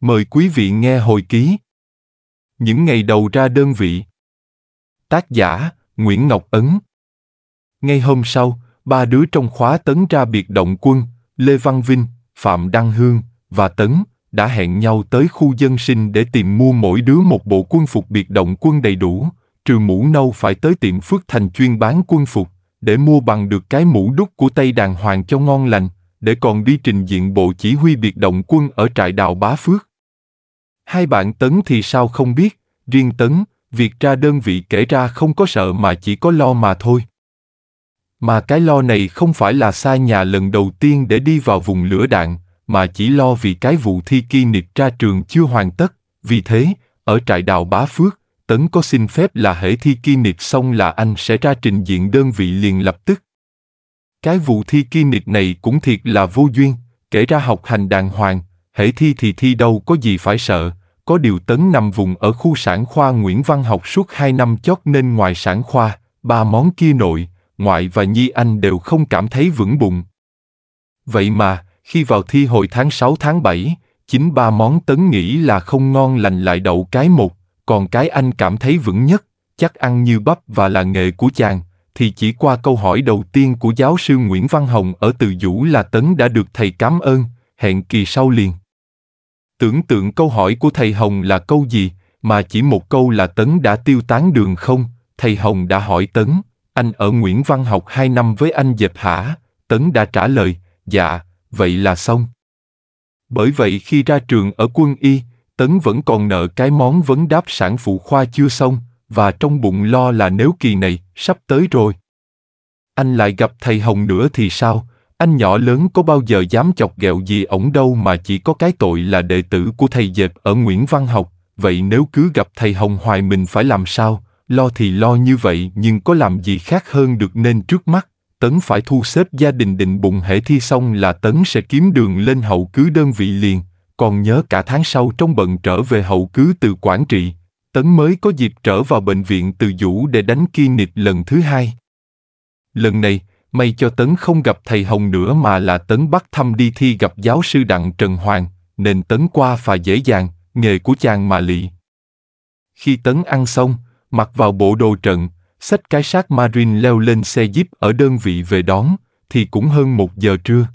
Mời quý vị nghe hồi ký. Những ngày đầu ra đơn vị. Tác giả, Nguyễn Ngọc Ấn. Ngay hôm sau, ba đứa trong khóa tấn ra biệt động quân, Lê Văn Vinh, Phạm Đăng Hương và Tấn đã hẹn nhau tới khu dân sinh để tìm mua mỗi đứa một bộ quân phục biệt động quân đầy đủ, trừ mũ nâu phải tới tiệm Phước Thành chuyên bán quân phục, để mua bằng được cái mũ đúc của Tây Đàng Hoàng cho ngon lành để còn đi trình diện bộ chỉ huy biệt động quân ở trại đào Bá Phước. Hai bạn Tấn thì sao không biết, riêng Tấn, việc ra đơn vị kể ra không có sợ mà chỉ có lo mà thôi. Mà cái lo này không phải là xa nhà lần đầu tiên để đi vào vùng lửa đạn, mà chỉ lo vì cái vụ thi kỳ nịch ra trường chưa hoàn tất. Vì thế, ở trại đào Bá Phước, Tấn có xin phép là hệ thi kỳ nịch xong là anh sẽ ra trình diện đơn vị liền lập tức. Cái vụ thi kia clinic này cũng thiệt là vô duyên, kể ra học hành đàng hoàng, hệ thi thì thi đâu có gì phải sợ, có điều tấn nằm vùng ở khu sản khoa Nguyễn Văn học suốt 2 năm chót nên ngoài sản khoa, ba món kia nội, ngoại và nhi anh đều không cảm thấy vững bụng. Vậy mà, khi vào thi hồi tháng 6 tháng 7, chính ba món tấn nghĩ là không ngon lành lại đậu cái một, còn cái anh cảm thấy vững nhất, chắc ăn như bắp và là nghề của chàng, thì chỉ qua câu hỏi đầu tiên của giáo sư Nguyễn Văn Hồng ở Từ Dũ là Tấn đã được thầy cảm ơn, hẹn kỳ sau liền. Tưởng tượng câu hỏi của thầy Hồng là câu gì, mà chỉ một câu là Tấn đã tiêu tán đường không, thầy Hồng đã hỏi Tấn, anh ở Nguyễn Văn học 2 năm với anh dẹp hả? Tấn đã trả lời, dạ, vậy là xong. Bởi vậy khi ra trường ở quân y, Tấn vẫn còn nợ cái món vấn đáp sản phụ khoa chưa xong, và trong bụng lo là nếu kỳ này sắp tới rồi. Anh lại gặp thầy Hồng nữa thì sao? Anh nhỏ lớn có bao giờ dám chọc ghẹo gì ổng đâu mà chỉ có cái tội là đệ tử của thầy dệt ở Nguyễn Văn Học. Vậy nếu cứ gặp thầy Hồng hoài mình phải làm sao? Lo thì lo như vậy nhưng có làm gì khác hơn được nên trước mắt. Tấn phải thu xếp gia đình định bụng hệ thi xong là Tấn sẽ kiếm đường lên hậu cứ đơn vị liền, còn nhớ cả tháng sau trong bận trở về hậu cứ từ Quảng Trị, Tấn mới có dịp trở vào bệnh viện từ vũ để đánh clinic lần thứ hai. Lần này, may cho Tấn không gặp thầy Hồng nữa mà là Tấn bắt thăm đi thi gặp giáo sư Đặng Trần Hoàng, nên Tấn qua phà dễ dàng, nghề của chàng mà lị. Khi Tấn ăn xong, mặc vào bộ đồ trận, xách cái xác Marin leo lên xe jeep ở đơn vị về đón, thì cũng hơn một giờ trưa.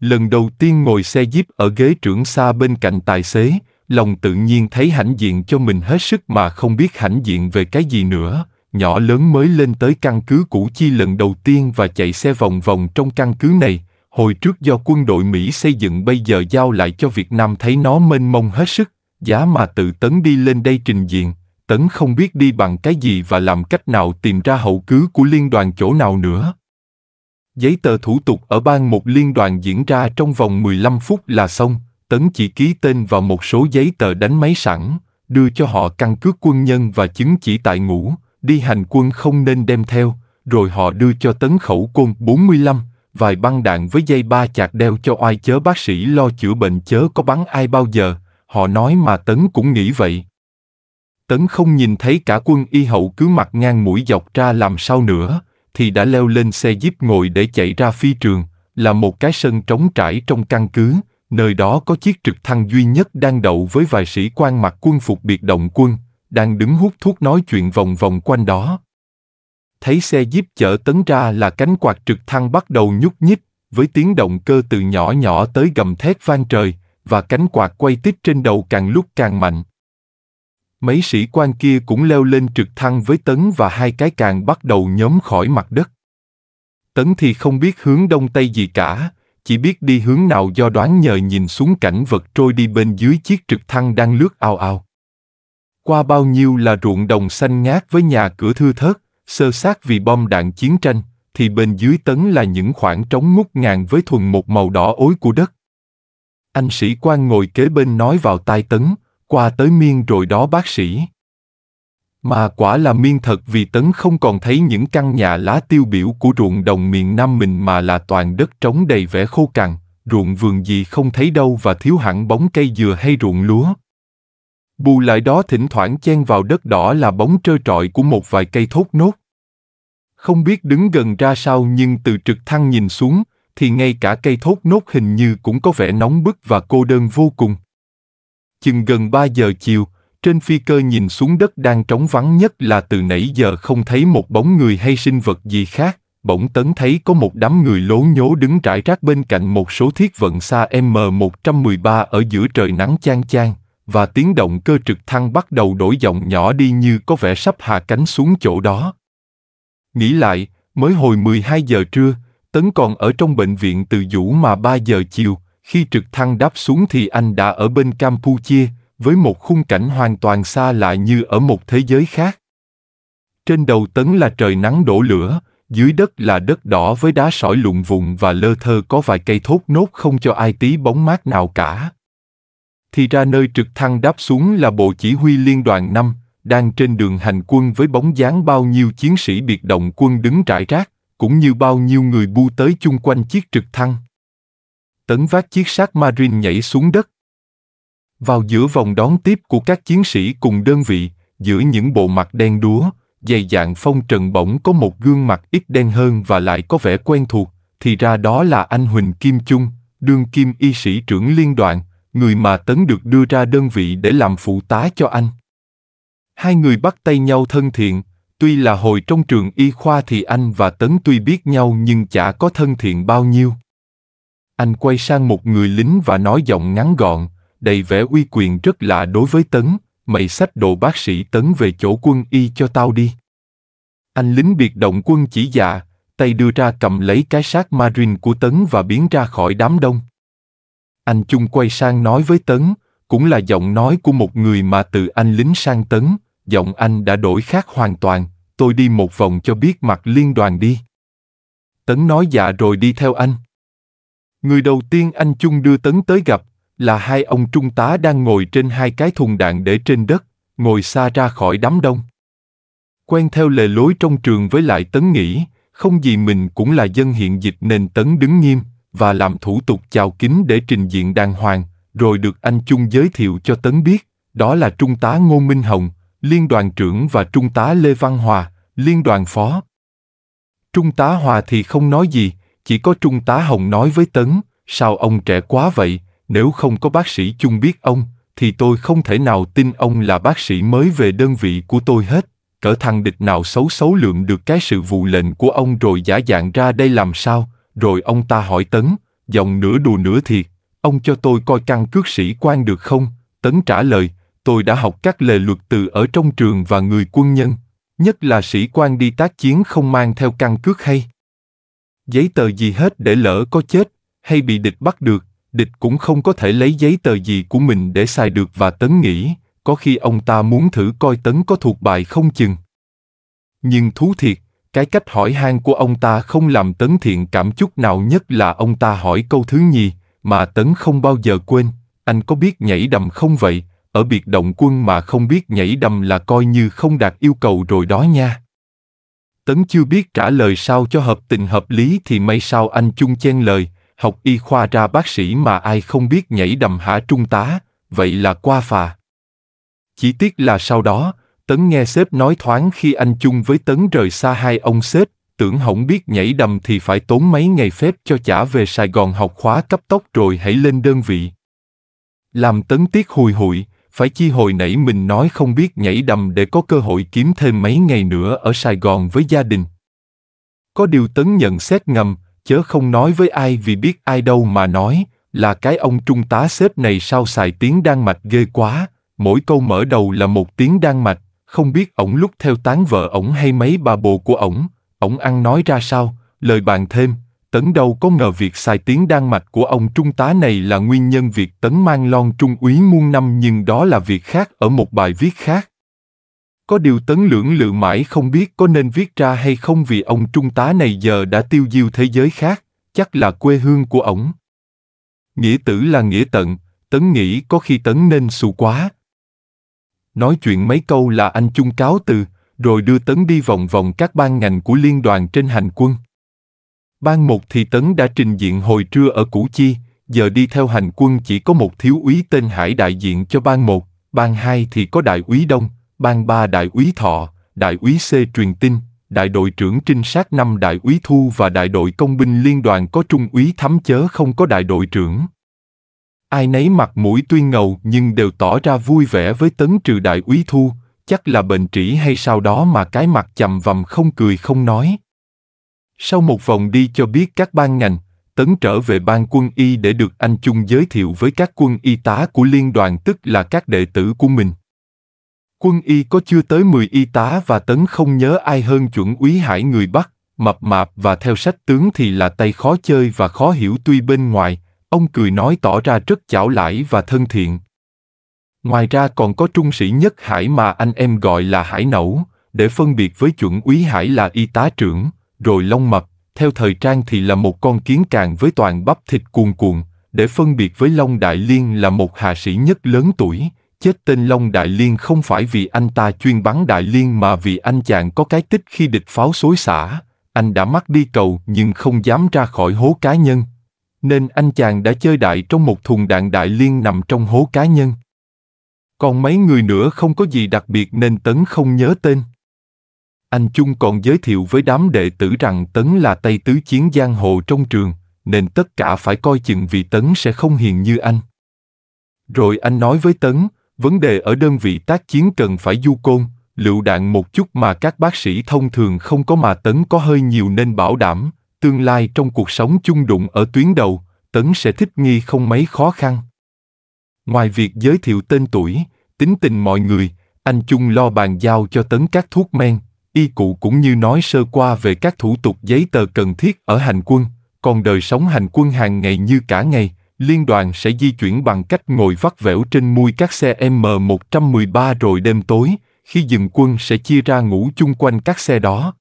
Lần đầu tiên ngồi xe jeep ở ghế trưởng xa bên cạnh tài xế, lòng tự nhiên thấy hãnh diện cho mình hết sức mà không biết hãnh diện về cái gì nữa nhỏ lớn mới lên tới căn cứ củ chi lần đầu tiên và chạy xe vòng vòng trong căn cứ này hồi trước do quân đội mỹ xây dựng bây giờ giao lại cho việt nam thấy nó mênh mông hết sức giá mà tự tấn đi lên đây trình diện tấn không biết đi bằng cái gì và làm cách nào tìm ra hậu cứ của liên đoàn chỗ nào nữa giấy tờ thủ tục ở bang một liên đoàn diễn ra trong vòng 15 phút là xong, Tấn chỉ ký tên vào một số giấy tờ đánh máy sẵn, đưa cho họ căn cước quân nhân và chứng chỉ tại ngũ, đi hành quân không nên đem theo, rồi họ đưa cho Tấn khẩu côn 45, vài băng đạn với dây ba chạc đeo cho oai chớ bác sĩ lo chữa bệnh chớ có bắn ai bao giờ, họ nói mà Tấn cũng nghĩ vậy. Tấn không nhìn thấy cả quân y hậu cứ mặt ngang mũi dọc ra làm sao nữa, thì đã leo lên xe jeep ngồi để chạy ra phi trường, là một cái sân trống trải trong căn cứ, nơi đó có chiếc trực thăng duy nhất đang đậu với vài sĩ quan mặc quân phục biệt động quân, đang đứng hút thuốc nói chuyện vòng vòng quanh đó. Thấy xe jeep chở tấn ra là cánh quạt trực thăng bắt đầu nhúc nhích, với tiếng động cơ từ nhỏ nhỏ tới gầm thét vang trời, và cánh quạt quay tít trên đầu càng lúc càng mạnh. Mấy sĩ quan kia cũng leo lên trực thăng với tấn và hai cái càng bắt đầu nhóm khỏi mặt đất. Tấn thì không biết hướng đông tây gì cả, chỉ biết đi hướng nào do đoán nhờ nhìn xuống cảnh vật trôi đi bên dưới chiếc trực thăng đang lướt ao ao. Qua bao nhiêu là ruộng đồng xanh ngát với nhà cửa thưa thớt, sơ sát vì bom đạn chiến tranh, thì bên dưới tấn là những khoảng trống ngút ngàn với thuần một màu đỏ ối của đất. Anh sĩ quan ngồi kế bên nói vào tai tấn, qua tới miên rồi đó bác sĩ. Mà quả là miên thật vì Tấn không còn thấy những căn nhà lá tiêu biểu của ruộng đồng miền Nam mình mà là toàn đất trống đầy vẻ khô cằn, ruộng vườn gì không thấy đâu và thiếu hẳn bóng cây dừa hay ruộng lúa. Bù lại đó thỉnh thoảng chen vào đất đỏ là bóng trơ trọi của một vài cây thốt nốt. Không biết đứng gần ra sao nhưng từ trực thăng nhìn xuống, thì ngay cả cây thốt nốt hình như cũng có vẻ nóng bức và cô đơn vô cùng. Chừng gần ba giờ chiều, trên phi cơ nhìn xuống đất đang trống vắng nhất là từ nãy giờ không thấy một bóng người hay sinh vật gì khác, bỗng tấn thấy có một đám người lố nhố đứng trải rác bên cạnh một số thiết vận xa M113 ở giữa trời nắng chang chang, và tiếng động cơ trực thăng bắt đầu đổi giọng nhỏ đi như có vẻ sắp hạ cánh xuống chỗ đó. Nghĩ lại, mới hồi 12 giờ trưa, Tấn còn ở trong bệnh viện từ Vũ mà 3 giờ chiều, khi trực thăng đáp xuống thì anh đã ở bên Campuchia, với một khung cảnh hoàn toàn xa lạ như ở một thế giới khác. Trên đầu tấn là trời nắng đổ lửa, dưới đất là đất đỏ với đá sỏi lụng vùng và lơ thơ có vài cây thốt nốt không cho ai tí bóng mát nào cả. Thì ra nơi trực thăng đáp xuống là Bộ Chỉ huy Liên đoàn 5, đang trên đường hành quân với bóng dáng bao nhiêu chiến sĩ biệt động quân đứng trải rác, cũng như bao nhiêu người bu tới chung quanh chiếc trực thăng. Tấn vác chiếc sát Marin nhảy xuống đất, vào giữa vòng đón tiếp của các chiến sĩ cùng đơn vị, giữa những bộ mặt đen đúa, dày dạng phong trần bỗng có một gương mặt ít đen hơn và lại có vẻ quen thuộc, thì ra đó là anh Huỳnh Kim Chung, đương kim y sĩ trưởng liên đoàn, người mà Tấn được đưa ra đơn vị để làm phụ tá cho anh. Hai người bắt tay nhau thân thiện, tuy là hồi trong trường y khoa thì anh và Tấn tuy biết nhau nhưng chả có thân thiện bao nhiêu. Anh quay sang một người lính và nói giọng ngắn gọn, đầy vẻ uy quyền rất lạ đối với Tấn, mày xách đồ bác sĩ Tấn về chỗ quân y cho tao đi. Anh lính biệt động quân chỉ dạ, tay đưa ra cầm lấy cái xác Marin của Tấn và biến ra khỏi đám đông. Anh Chung quay sang nói với Tấn, cũng là giọng nói của một người mà từ anh lính sang Tấn, giọng anh đã đổi khác hoàn toàn, tôi đi một vòng cho biết mặt liên đoàn đi. Tấn nói dạ rồi đi theo anh. Người đầu tiên anh Chung đưa Tấn tới gặp là hai ông trung tá đang ngồi trên hai cái thùng đạn để trên đất, ngồi xa ra khỏi đám đông. Quen theo lề lối trong trường với lại Tấn nghĩ, không gì mình cũng là dân hiện dịch nên Tấn đứng nghiêm và làm thủ tục chào kính để trình diện đàng hoàng, rồi được anh Chung giới thiệu cho Tấn biết, đó là Trung tá Ngô Minh Hồng, Liên đoàn trưởng và Trung tá Lê Văn Hòa, Liên đoàn phó. Trung tá Hòa thì không nói gì, chỉ có Trung tá Hồng nói với Tấn, sao ông trẻ quá vậy, nếu không có bác sĩ chung biết ông, thì tôi không thể nào tin ông là bác sĩ mới về đơn vị của tôi hết. Cỡ thằng địch nào xấu xấu lượng được cái sự vụ lệnh của ông rồi giả dạng ra đây làm sao, rồi ông ta hỏi Tấn, dòng nửa đùa nửa thiệt, ông cho tôi coi căn cước sĩ quan được không? Tấn trả lời, tôi đã học các lề luật từ ở trong trường và người quân nhân, nhất là sĩ quan đi tác chiến không mang theo căn cước hay giấy tờ gì hết để lỡ có chết hay bị địch bắt được địch cũng không có thể lấy giấy tờ gì của mình để xài được và tấn nghĩ, có khi ông ta muốn thử coi tấn có thuộc bài không chừng. Nhưng thú thiệt, cái cách hỏi han của ông ta không làm tấn thiện cảm chút nào nhất là ông ta hỏi câu thứ nhì, mà tấn không bao giờ quên, anh có biết nhảy đầm không vậy, ở biệt động quân mà không biết nhảy đầm là coi như không đạt yêu cầu rồi đó nha. Tấn chưa biết trả lời sao cho hợp tình hợp lý thì may sao anh chung chen lời, học y khoa ra bác sĩ mà ai không biết nhảy đầm hả trung tá, vậy là qua phà. Chỉ tiếc là sau đó, Tấn nghe sếp nói thoáng khi anh chung với Tấn rời xa hai ông sếp, tưởng hổng biết nhảy đầm thì phải tốn mấy ngày phép cho trả về Sài Gòn học khóa cấp tốc rồi hãy lên đơn vị. Làm Tấn tiếc hùi hụi, phải chi hồi nãy mình nói không biết nhảy đầm để có cơ hội kiếm thêm mấy ngày nữa ở Sài Gòn với gia đình. Có điều Tấn nhận xét ngầm, chớ không nói với ai vì biết ai đâu mà nói, là cái ông trung tá xếp này sao xài tiếng Đan Mạch ghê quá, mỗi câu mở đầu là một tiếng Đan Mạch, không biết ổng lúc theo tán vợ ổng hay mấy bà bồ của ổng, ổng ăn nói ra sao, lời bàn thêm, Tấn đâu có ngờ việc xài tiếng Đan Mạch của ông trung tá này là nguyên nhân việc Tấn mang lon trung úy muôn năm nhưng đó là việc khác ở một bài viết khác. Có điều tấn lưỡng lự mãi không biết có nên viết ra hay không vì ông trung tá này giờ đã tiêu diêu thế giới khác, chắc là quê hương của ổng. Nghĩa tử là nghĩa tận, tấn nghĩ có khi tấn nên xù quá. Nói chuyện mấy câu là anh trung cáo từ, rồi đưa tấn đi vòng vòng các ban ngành của liên đoàn trên hành quân. Ban một thì tấn đã trình diện hồi trưa ở Củ Chi, giờ đi theo hành quân chỉ có một thiếu úy tên Hải đại diện cho ban một, ban hai thì có đại úy Đông, ban ba đại úy Thọ, đại úy C truyền tin, đại đội trưởng trinh sát năm đại úy Thu và đại đội công binh liên đoàn có trung úy thắm chớ không có đại đội trưởng. Ai nấy mặt mũi tuy ngầu nhưng đều tỏ ra vui vẻ với tấn trừ đại úy Thu, chắc là bệnh trĩ hay sau đó mà cái mặt chầm vầm không cười không nói. Sau một vòng đi cho biết các ban ngành, Tấn trở về ban quân y để được anh Chung giới thiệu với các quân y tá của liên đoàn tức là các đệ tử của mình. Quân y có chưa tới 10 y tá và tấn không nhớ ai hơn chuẩn úy hải người Bắc, mập mạp và theo sách tướng thì là tay khó chơi và khó hiểu tuy bên ngoài, ông cười nói tỏ ra rất chảo lãi và thân thiện. Ngoài ra còn có trung sĩ nhất hải mà anh em gọi là hải nẩu, để phân biệt với chuẩn úy hải là y tá trưởng, rồi long mập, theo thời trang thì là một con kiến càng với toàn bắp thịt cuồn cuộn, để phân biệt với long đại liên là một hạ sĩ nhất lớn tuổi, chết tên Long Đại Liên không phải vì anh ta chuyên bắn Đại Liên mà vì anh chàng có cái tích khi địch pháo xối xả, anh đã mắc đi cầu nhưng không dám ra khỏi hố cá nhân. Nên anh chàng đã chơi đại trong một thùng đạn Đại Liên nằm trong hố cá nhân. Còn mấy người nữa không có gì đặc biệt nên Tấn không nhớ tên. Anh Chung còn giới thiệu với đám đệ tử rằng Tấn là Tây Tứ Chiến Giang Hồ trong trường, nên tất cả phải coi chừng vì Tấn sẽ không hiền như anh. Rồi anh nói với Tấn, vấn đề ở đơn vị tác chiến cần phải du côn, lựu đạn một chút mà các bác sĩ thông thường không có mà tấn có hơi nhiều nên bảo đảm, tương lai trong cuộc sống chung đụng ở tuyến đầu, tấn sẽ thích nghi không mấy khó khăn. Ngoài việc giới thiệu tên tuổi, tính tình mọi người, anh chung lo bàn giao cho tấn các thuốc men, y cụ cũng như nói sơ qua về các thủ tục giấy tờ cần thiết ở hành quân, còn đời sống hành quân hàng ngày như cả ngày, liên đoàn sẽ di chuyển bằng cách ngồi vắt vẻo trên mui các xe M113 rồi đêm tối, khi dừng quân sẽ chia ra ngủ chung quanh các xe đó.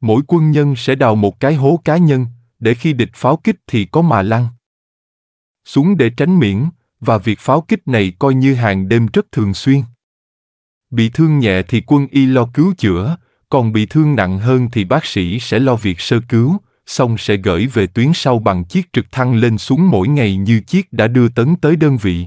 Mỗi quân nhân sẽ đào một cái hố cá nhân, để khi địch pháo kích thì có mà lăn. Xuống để tránh miễn, và việc pháo kích này coi như hàng đêm rất thường xuyên. Bị thương nhẹ thì quân y lo cứu chữa, còn bị thương nặng hơn thì bác sĩ sẽ lo việc sơ cứu, xong sẽ gửi về tuyến sau bằng chiếc trực thăng lên xuống mỗi ngày như chiếc đã đưa tấn tới đơn vị.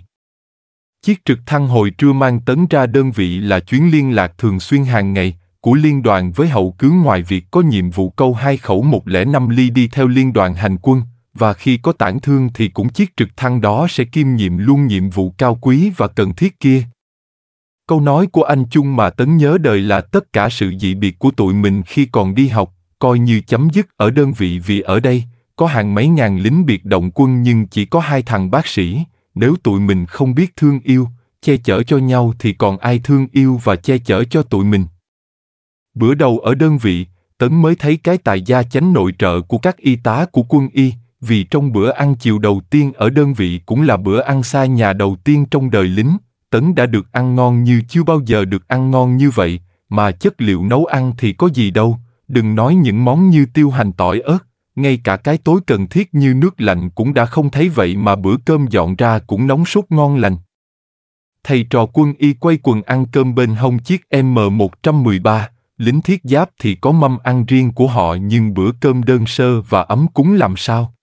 Chiếc trực thăng hồi trưa mang tấn ra đơn vị là chuyến liên lạc thường xuyên hàng ngày của liên đoàn với hậu cứu ngoài việc có nhiệm vụ câu hai khẩu 105 ly đi theo liên đoàn hành quân, và khi có tản thương thì cũng chiếc trực thăng đó sẽ kiêm nhiệm luôn nhiệm vụ cao quý và cần thiết kia. Câu nói của anh chung mà Tấn nhớ đời là tất cả sự dị biệt của tụi mình khi còn đi học, coi như chấm dứt ở đơn vị vì ở đây, có hàng mấy ngàn lính biệt động quân nhưng chỉ có hai thằng bác sĩ, nếu tụi mình không biết thương yêu, che chở cho nhau thì còn ai thương yêu và che chở cho tụi mình. Bữa đầu ở đơn vị, Tấn mới thấy cái tài gia chánh nội trợ của các y tá của quân y, vì trong bữa ăn chiều đầu tiên ở đơn vị cũng là bữa ăn xa nhà đầu tiên trong đời lính, Tấn đã được ăn ngon như chưa bao giờ được ăn ngon như vậy, mà chất liệu nấu ăn thì có gì đâu, đừng nói những món như tiêu hành tỏi ớt, ngay cả cái tối cần thiết như nước lạnh cũng đã không thấy vậy mà bữa cơm dọn ra cũng nóng sốt ngon lành. Thầy trò quân y quay quần ăn cơm bên hông chiếc M113, lính thiết giáp thì có mâm ăn riêng của họ nhưng bữa cơm đơn sơ và ấm cúng làm sao.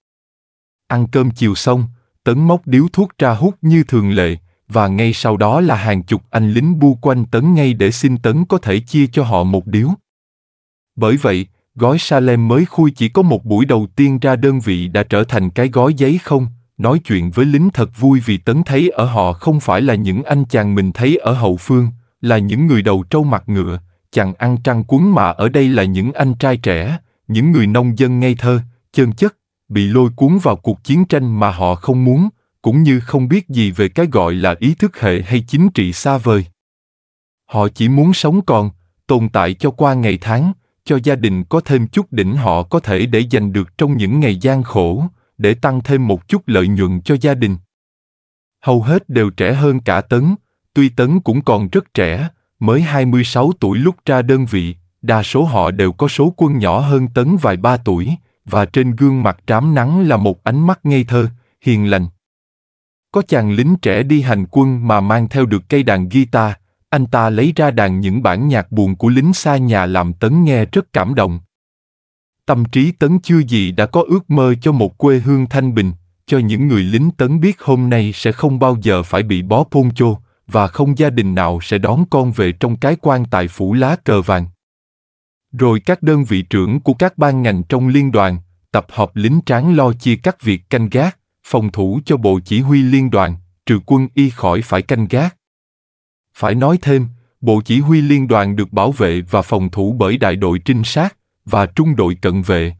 Ăn cơm chiều xong, tấn móc điếu thuốc ra hút như thường lệ, và ngay sau đó là hàng chục anh lính bu quanh tấn ngay để xin tấn có thể chia cho họ một điếu. Bởi vậy, gói Salem mới khui chỉ có một buổi đầu tiên ra đơn vị đã trở thành cái gói giấy không, nói chuyện với lính thật vui vì tấn thấy ở họ không phải là những anh chàng mình thấy ở hậu phương, là những người đầu trâu mặt ngựa, chàng ăn trăng cuốn mà ở đây là những anh trai trẻ, những người nông dân ngây thơ, chân chất, bị lôi cuốn vào cuộc chiến tranh mà họ không muốn, cũng như không biết gì về cái gọi là ý thức hệ hay chính trị xa vời. Họ chỉ muốn sống còn, tồn tại cho qua ngày tháng, cho gia đình có thêm chút đỉnh họ có thể để giành được trong những ngày gian khổ, để tăng thêm một chút lợi nhuận cho gia đình. Hầu hết đều trẻ hơn cả Tấn, tuy Tấn cũng còn rất trẻ, mới 26 tuổi lúc ra đơn vị, đa số họ đều có số quân nhỏ hơn Tấn vài ba tuổi, và trên gương mặt trám nắng là một ánh mắt ngây thơ, hiền lành. Có chàng lính trẻ đi hành quân mà mang theo được cây đàn guitar, anh ta lấy ra đàn những bản nhạc buồn của lính xa nhà làm tấn nghe rất cảm động. Tâm trí tấn chưa gì đã có ước mơ cho một quê hương thanh bình, cho những người lính tấn biết hôm nay sẽ không bao giờ phải bị bó pôn chô, và không gia đình nào sẽ đón con về trong cái quan tài phủ lá cờ vàng. Rồi các đơn vị trưởng của các ban ngành trong liên đoàn, tập hợp lính tráng lo chia các việc canh gác, phòng thủ cho bộ chỉ huy liên đoàn, trừ quân y khỏi phải canh gác, phải nói thêm, Bộ Chỉ huy Liên đoàn được bảo vệ và phòng thủ bởi đại đội trinh sát và trung đội cận vệ.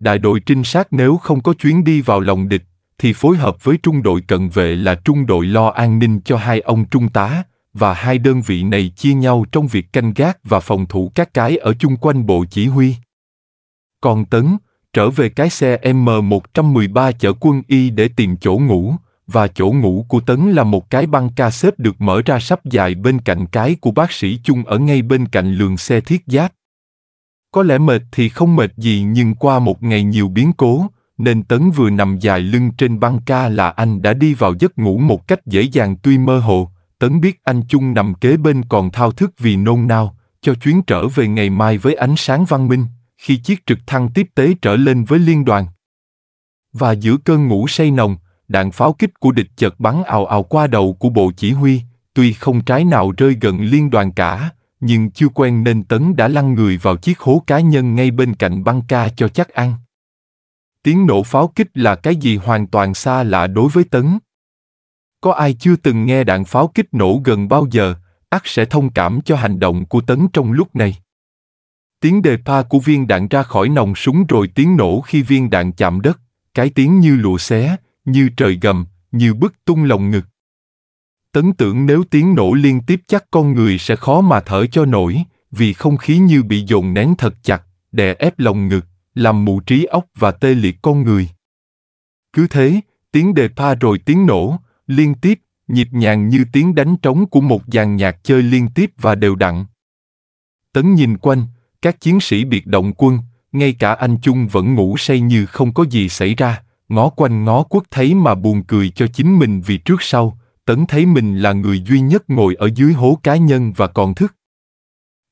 Đại đội trinh sát nếu không có chuyến đi vào lòng địch, thì phối hợp với trung đội cận vệ là trung đội lo an ninh cho hai ông trung tá, và hai đơn vị này chia nhau trong việc canh gác và phòng thủ các cái ở chung quanh bộ chỉ huy. Còn Tấn, trở về cái xe M113 chở quân y để tìm chỗ ngủ, và chỗ ngủ của Tấn là một cái băng ca xếp được mở ra sắp dài bên cạnh cái của bác sĩ chung ở ngay bên cạnh lường xe thiết giáp. Có lẽ mệt thì không mệt gì nhưng qua một ngày nhiều biến cố, nên Tấn vừa nằm dài lưng trên băng ca là anh đã đi vào giấc ngủ một cách dễ dàng tuy mơ hồ. Tấn biết anh Chung nằm kế bên còn thao thức vì nôn nao, cho chuyến trở về ngày mai với ánh sáng văn minh, khi chiếc trực thăng tiếp tế trở lên với liên đoàn. Và giữa cơn ngủ say nồng, đạn pháo kích của địch chợt bắn ào ào qua đầu của bộ chỉ huy, tuy không trái nào rơi gần liên đoàn cả, nhưng chưa quen nên Tấn đã lăn người vào chiếc hố cá nhân ngay bên cạnh băng ca cho chắc ăn. Tiếng nổ pháo kích là cái gì hoàn toàn xa lạ đối với Tấn. Có ai chưa từng nghe đạn pháo kích nổ gần bao giờ, ắt sẽ thông cảm cho hành động của Tấn trong lúc này. Tiếng đề pa của viên đạn ra khỏi nòng súng rồi tiếng nổ khi viên đạn chạm đất, cái tiếng như lụa xé, như trời gầm, như bức tung lồng ngực. Tấn tưởng nếu tiếng nổ liên tiếp chắc con người sẽ khó mà thở cho nổi, vì không khí như bị dồn nén thật chặt, đè ép lồng ngực, làm mù trí óc và tê liệt con người. Cứ thế, tiếng đề pa rồi tiếng nổ, liên tiếp, nhịp nhàng như tiếng đánh trống của một dàn nhạc chơi liên tiếp và đều đặn. Tấn nhìn quanh, các chiến sĩ biệt động quân, ngay cả anh Chung vẫn ngủ say như không có gì xảy ra ngó quanh ngó quất thấy mà buồn cười cho chính mình vì trước sau, tấn thấy mình là người duy nhất ngồi ở dưới hố cá nhân và còn thức.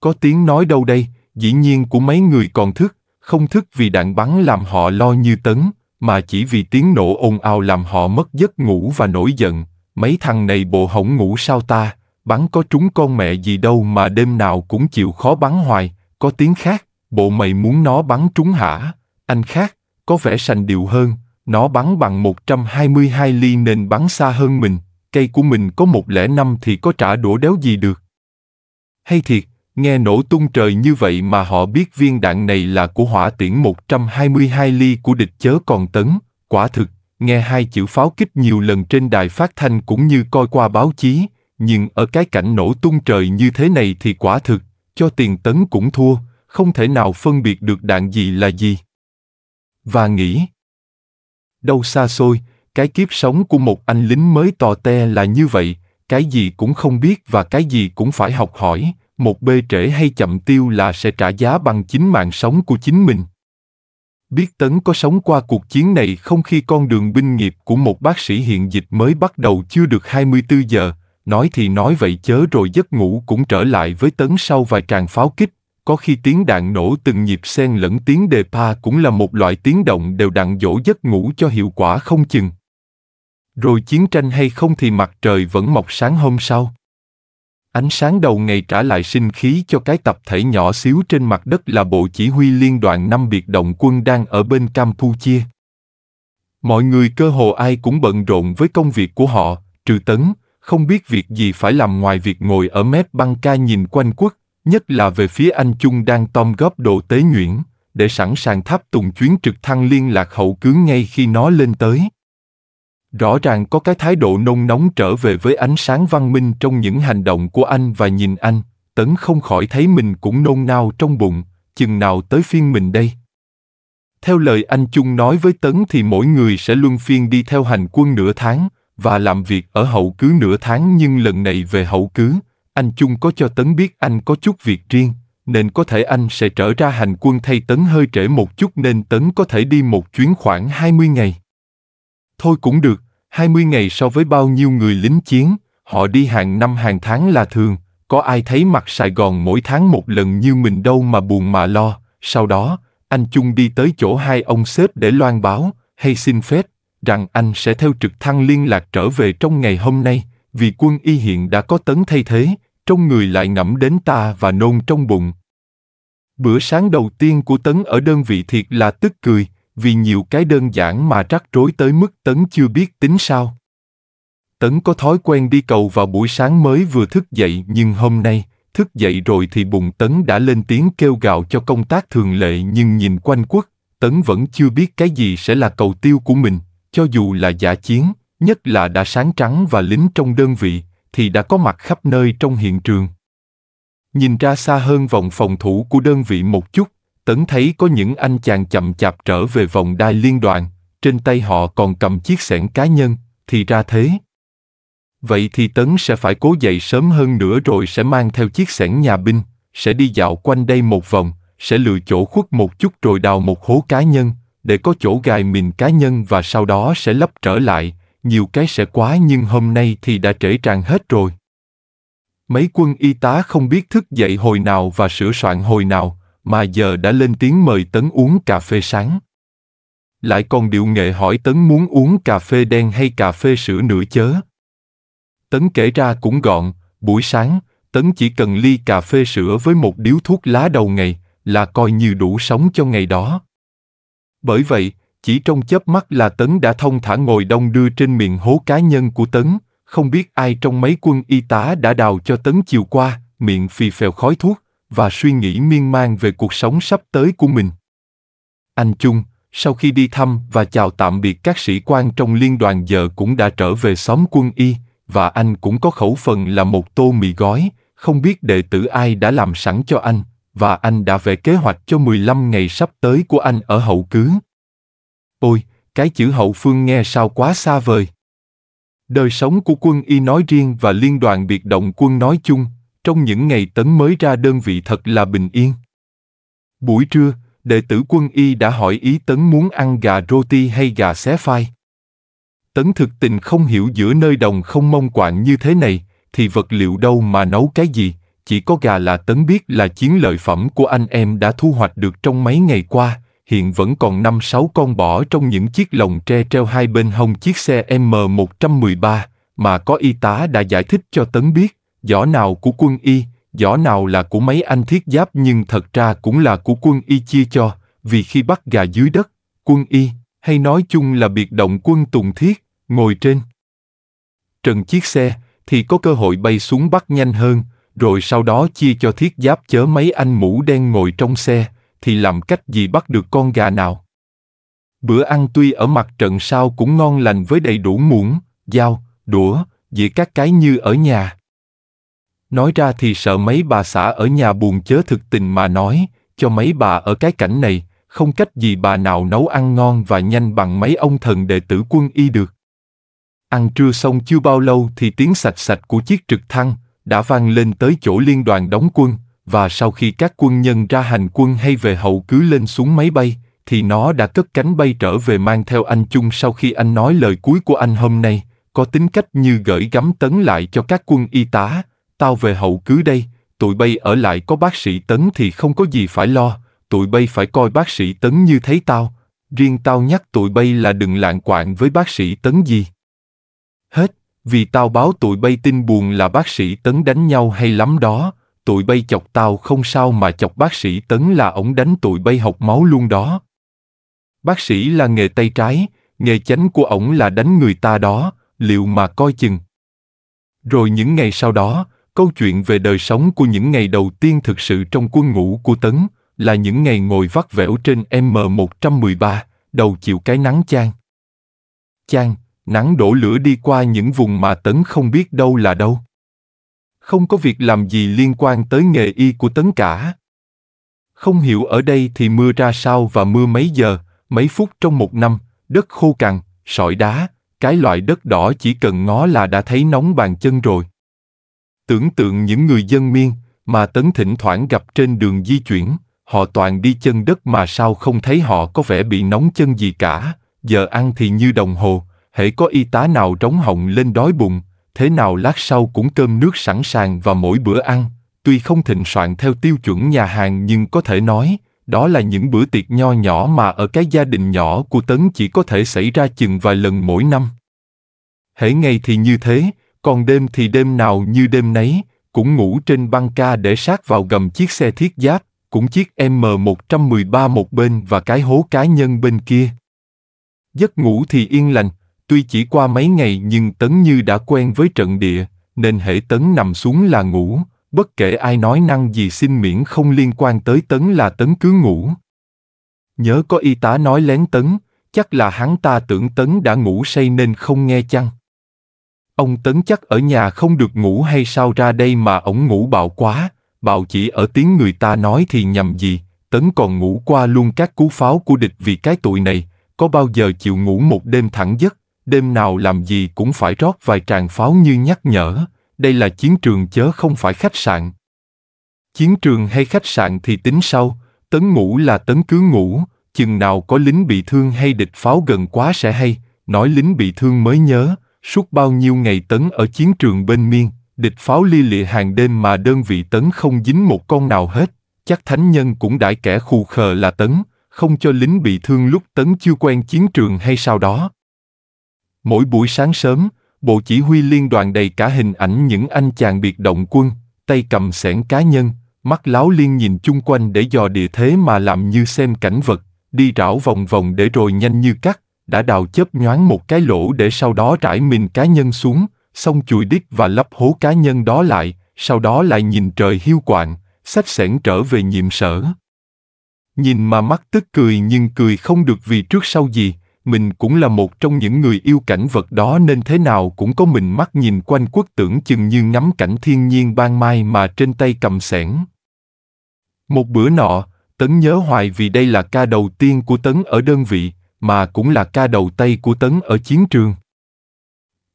Có tiếng nói đâu đây, dĩ nhiên của mấy người còn thức, không thức vì đạn bắn làm họ lo như tấn, mà chỉ vì tiếng nổ ồn ào làm họ mất giấc ngủ và nổi giận. Mấy thằng này bộ hỏng ngủ sao ta, bắn có trúng con mẹ gì đâu mà đêm nào cũng chịu khó bắn hoài, có tiếng khác, bộ mày muốn nó bắn trúng hả? Anh khác, có vẻ sành điệu hơn, nó bắn bằng 122 ly nên bắn xa hơn mình, cây của mình có một năm thì có trả đũa đéo gì được. Hay thiệt, nghe nổ tung trời như vậy mà họ biết viên đạn này là của hỏa tiễn 122 ly của địch chớ còn tấn, quả thực, nghe hai chữ pháo kích nhiều lần trên đài phát thanh cũng như coi qua báo chí, nhưng ở cái cảnh nổ tung trời như thế này thì quả thực, cho tiền tấn cũng thua, không thể nào phân biệt được đạn gì là gì. Và nghĩ, đâu xa xôi, cái kiếp sống của một anh lính mới tò te là như vậy, cái gì cũng không biết và cái gì cũng phải học hỏi, một bê trễ hay chậm tiêu là sẽ trả giá bằng chính mạng sống của chính mình. Biết Tấn có sống qua cuộc chiến này không khi con đường binh nghiệp của một bác sĩ hiện dịch mới bắt đầu chưa được 24 giờ, nói thì nói vậy chớ rồi giấc ngủ cũng trở lại với Tấn sau vài tràng pháo kích, có khi tiếng đạn nổ từng nhịp xen lẫn tiếng đề pa cũng là một loại tiếng động đều đặn dỗ giấc ngủ cho hiệu quả không chừng. Rồi chiến tranh hay không thì mặt trời vẫn mọc sáng hôm sau. Ánh sáng đầu ngày trả lại sinh khí cho cái tập thể nhỏ xíu trên mặt đất là Bộ Chỉ huy Liên đoàn năm biệt động quân đang ở bên Campuchia. Mọi người cơ hồ ai cũng bận rộn với công việc của họ, trừ tấn, không biết việc gì phải làm ngoài việc ngồi ở mép băng ca nhìn quanh quất, nhất là về phía anh chung đang tom góp độ tế nhuyễn, để sẵn sàng tháp tùng chuyến trực thăng liên lạc hậu cứu ngay khi nó lên tới. Rõ ràng có cái thái độ nôn nóng trở về với ánh sáng văn minh trong những hành động của anh và nhìn anh, Tấn không khỏi thấy mình cũng nôn nao trong bụng, chừng nào tới phiên mình đây. Theo lời anh Chung nói với Tấn thì mỗi người sẽ luân phiên đi theo hành quân nửa tháng, và làm việc ở hậu cứ nửa tháng nhưng lần này về hậu cứ, anh chung có cho tấn biết anh có chút việc riêng nên có thể anh sẽ trở ra hành quân thay tấn hơi trễ một chút nên tấn có thể đi một chuyến khoảng 20 ngày. Thôi cũng được, 20 ngày so với bao nhiêu người lính chiến, họ đi hàng năm hàng tháng là thường, có ai thấy mặt Sài Gòn mỗi tháng một lần như mình đâu mà buồn mà lo. Sau đó, anh Chung đi tới chỗ hai ông sếp để loan báo, hay xin phép, rằng anh sẽ theo trực thăng liên lạc trở về trong ngày hôm nay, vì quân y hiện đã có tấn thay thế, trong người lại ngẫm đến ta và nôn trong bụng. Bữa sáng đầu tiên của tấn ở đơn vị thiệt là tức cười, vì nhiều cái đơn giản mà rắc rối tới mức tấn chưa biết tính sao. Tấn có thói quen đi cầu vào buổi sáng mới vừa thức dậy nhưng hôm nay, thức dậy rồi thì bụng tấn đã lên tiếng kêu gào cho công tác thường lệ nhưng nhìn quanh quất, tấn vẫn chưa biết cái gì sẽ là cầu tiêu của mình, cho dù là giả chiến, nhất là đã sáng trắng và lính trong đơn vị, thì đã có mặt khắp nơi trong hiện trường. Nhìn ra xa hơn vòng phòng thủ của đơn vị một chút, Tấn thấy có những anh chàng chậm chạp trở về vòng đai liên đoàn, trên tay họ còn cầm chiếc xẻng cá nhân, thì ra thế. Vậy thì Tấn sẽ phải cố dậy sớm hơn nữa rồi sẽ mang theo chiếc xẻng nhà binh, sẽ đi dạo quanh đây một vòng, sẽ lựa chỗ khuất một chút rồi đào một hố cá nhân, để có chỗ gài mình cá nhân và sau đó sẽ lấp trở lại, nhiều cái sẽ quá nhưng hôm nay thì đã trễ tràn hết rồi. Mấy quân y tá không biết thức dậy hồi nào và sửa soạn hồi nào, mà giờ đã lên tiếng mời Tấn uống cà phê sáng. Lại còn điệu nghệ hỏi Tấn muốn uống cà phê đen hay cà phê sữa nữa chớ. Tấn kể ra cũng gọn, buổi sáng, Tấn chỉ cần ly cà phê sữa với một điếu thuốc lá đầu ngày là coi như đủ sống cho ngày đó. Bởi vậy, chỉ trong chớp mắt là Tấn đã thông thả ngồi đông đưa trên miệng hố cá nhân của Tấn, không biết ai trong mấy quân y tá đã đào cho Tấn chiều qua, miệng phì phèo khói thuốc, và suy nghĩ miên man về cuộc sống sắp tới của mình. Anh Chung, sau khi đi thăm và chào tạm biệt các sĩ quan trong liên đoàn giờ cũng đã trở về xóm quân y, và anh cũng có khẩu phần là một tô mì gói, không biết đệ tử ai đã làm sẵn cho anh, và anh đã vẽ kế hoạch cho 15 ngày sắp tới của anh ở hậu cứ. Ôi, cái chữ hậu phương nghe sao quá xa vời. Đời sống của quân y nói riêng và liên đoàn biệt động quân nói chung, trong những ngày tấn mới ra đơn vị thật là bình yên. Buổi trưa, đệ tử quân y đã hỏi ý tấn muốn ăn gà roti hay gà xé phai. Tấn thực tình không hiểu giữa nơi đồng không mông quạng như thế này, thì vật liệu đâu mà nấu cái gì, chỉ có gà là tấn biết là chiến lợi phẩm của anh em đã thu hoạch được trong mấy ngày qua, hiện vẫn còn 5-6 con bỏ trong những chiếc lồng tre treo hai bên hông chiếc xe M113 mà có y tá đã giải thích cho Tấn biết, giỏ nào của quân y, giỏ nào là của mấy anh thiết giáp nhưng thật ra cũng là của quân y chia cho, vì khi bắt gà dưới đất, quân y, hay nói chung là biệt động quân tùng thiết, ngồi trên trần chiếc xe, thì có cơ hội bay xuống bắt nhanh hơn, rồi sau đó chia cho thiết giáp chớ mấy anh mũ đen ngồi trong xe, thì làm cách gì bắt được con gà nào? Bữa ăn tuy ở mặt trận sao cũng ngon lành với đầy đủ muỗng, dao, đũa, dĩa các cái như ở nhà. Nói ra thì sợ mấy bà xã ở nhà buồn chớ thực tình mà nói, cho mấy bà ở cái cảnh này, không cách gì bà nào nấu ăn ngon và nhanh bằng mấy ông thần đệ tử quân y được. Ăn trưa xong chưa bao lâu thì tiếng sạch sạch của chiếc trực thăng đã vang lên tới chỗ liên đoàn đóng quân và sau khi các quân nhân ra hành quân hay về hậu cứ lên xuống máy bay, thì nó đã cất cánh bay trở về mang theo anh chung sau khi anh nói lời cuối của anh hôm nay, có tính cách như gửi gắm tấn lại cho các quân y tá, tao về hậu cứ đây, tụi bay ở lại có bác sĩ tấn thì không có gì phải lo, tụi bay phải coi bác sĩ tấn như thấy tao, riêng tao nhắc tụi bay là đừng lạng quạng với bác sĩ tấn gì. Hết, vì tao báo tụi bay tin buồn là bác sĩ tấn đánh nhau hay lắm đó, tụi bay chọc tao không sao mà chọc bác sĩ Tấn là ổng đánh tụi bay học máu luôn đó. Bác sĩ là nghề tay trái, nghề chánh của ổng là đánh người ta đó, liệu mà coi chừng. Rồi những ngày sau đó, câu chuyện về đời sống của những ngày đầu tiên thực sự trong quân ngũ của Tấn là những ngày ngồi vắt vẻo trên M113, đầu chịu cái nắng chang. Chang, nắng đổ lửa đi qua những vùng mà Tấn không biết đâu là đâu không có việc làm gì liên quan tới nghề y của tấn cả. Không hiểu ở đây thì mưa ra sao và mưa mấy giờ, mấy phút trong một năm, đất khô cằn, sỏi đá, cái loại đất đỏ chỉ cần ngó là đã thấy nóng bàn chân rồi. Tưởng tượng những người dân miên mà tấn thỉnh thoảng gặp trên đường di chuyển, họ toàn đi chân đất mà sao không thấy họ có vẻ bị nóng chân gì cả, giờ ăn thì như đồng hồ, hễ có y tá nào trống họng lên đói bụng, thế nào lát sau cũng cơm nước sẵn sàng và mỗi bữa ăn, tuy không thịnh soạn theo tiêu chuẩn nhà hàng nhưng có thể nói, đó là những bữa tiệc nho nhỏ mà ở cái gia đình nhỏ của Tấn chỉ có thể xảy ra chừng vài lần mỗi năm. Hễ ngày thì như thế, còn đêm thì đêm nào như đêm nấy, cũng ngủ trên băng ca để sát vào gầm chiếc xe thiết giáp, cũng chiếc M113 một bên và cái hố cá nhân bên kia. Giấc ngủ thì yên lành, Tuy chỉ qua mấy ngày nhưng Tấn Như đã quen với trận địa, nên hệ Tấn nằm xuống là ngủ, bất kể ai nói năng gì xin miễn không liên quan tới Tấn là Tấn cứ ngủ. Nhớ có y tá nói lén Tấn, chắc là hắn ta tưởng Tấn đã ngủ say nên không nghe chăng. Ông Tấn chắc ở nhà không được ngủ hay sao ra đây mà ổng ngủ bạo quá, bạo chỉ ở tiếng người ta nói thì nhầm gì, Tấn còn ngủ qua luôn các cú pháo của địch vì cái tụi này, có bao giờ chịu ngủ một đêm thẳng giấc đêm nào làm gì cũng phải rót vài tràng pháo như nhắc nhở, đây là chiến trường chớ không phải khách sạn. Chiến trường hay khách sạn thì tính sau, tấn ngủ là tấn cứ ngủ, chừng nào có lính bị thương hay địch pháo gần quá sẽ hay, nói lính bị thương mới nhớ, suốt bao nhiêu ngày tấn ở chiến trường bên miên, địch pháo li lịa hàng đêm mà đơn vị tấn không dính một con nào hết, chắc thánh nhân cũng đãi kẻ khù khờ là tấn, không cho lính bị thương lúc tấn chưa quen chiến trường hay sao đó. Mỗi buổi sáng sớm, Bộ Chỉ huy Liên đoàn đầy cả hình ảnh những anh chàng biệt động quân, tay cầm sẻn cá nhân, mắt láo liên nhìn chung quanh để dò địa thế mà làm như xem cảnh vật, đi rảo vòng vòng để rồi nhanh như cắt, đã đào chớp nhoáng một cái lỗ để sau đó trải mình cá nhân xuống, xong chùi đít và lấp hố cá nhân đó lại, sau đó lại nhìn trời hiu quạng, sách sẻn trở về nhiệm sở. Nhìn mà mắt tức cười nhưng cười không được vì trước sau gì, mình cũng là một trong những người yêu cảnh vật đó nên thế nào cũng có mình mắt nhìn quanh quốc tưởng chừng như ngắm cảnh thiên nhiên ban mai mà trên tay cầm sẻn. Một bữa nọ, Tấn nhớ hoài vì đây là ca đầu tiên của Tấn ở đơn vị, mà cũng là ca đầu tay của Tấn ở chiến trường.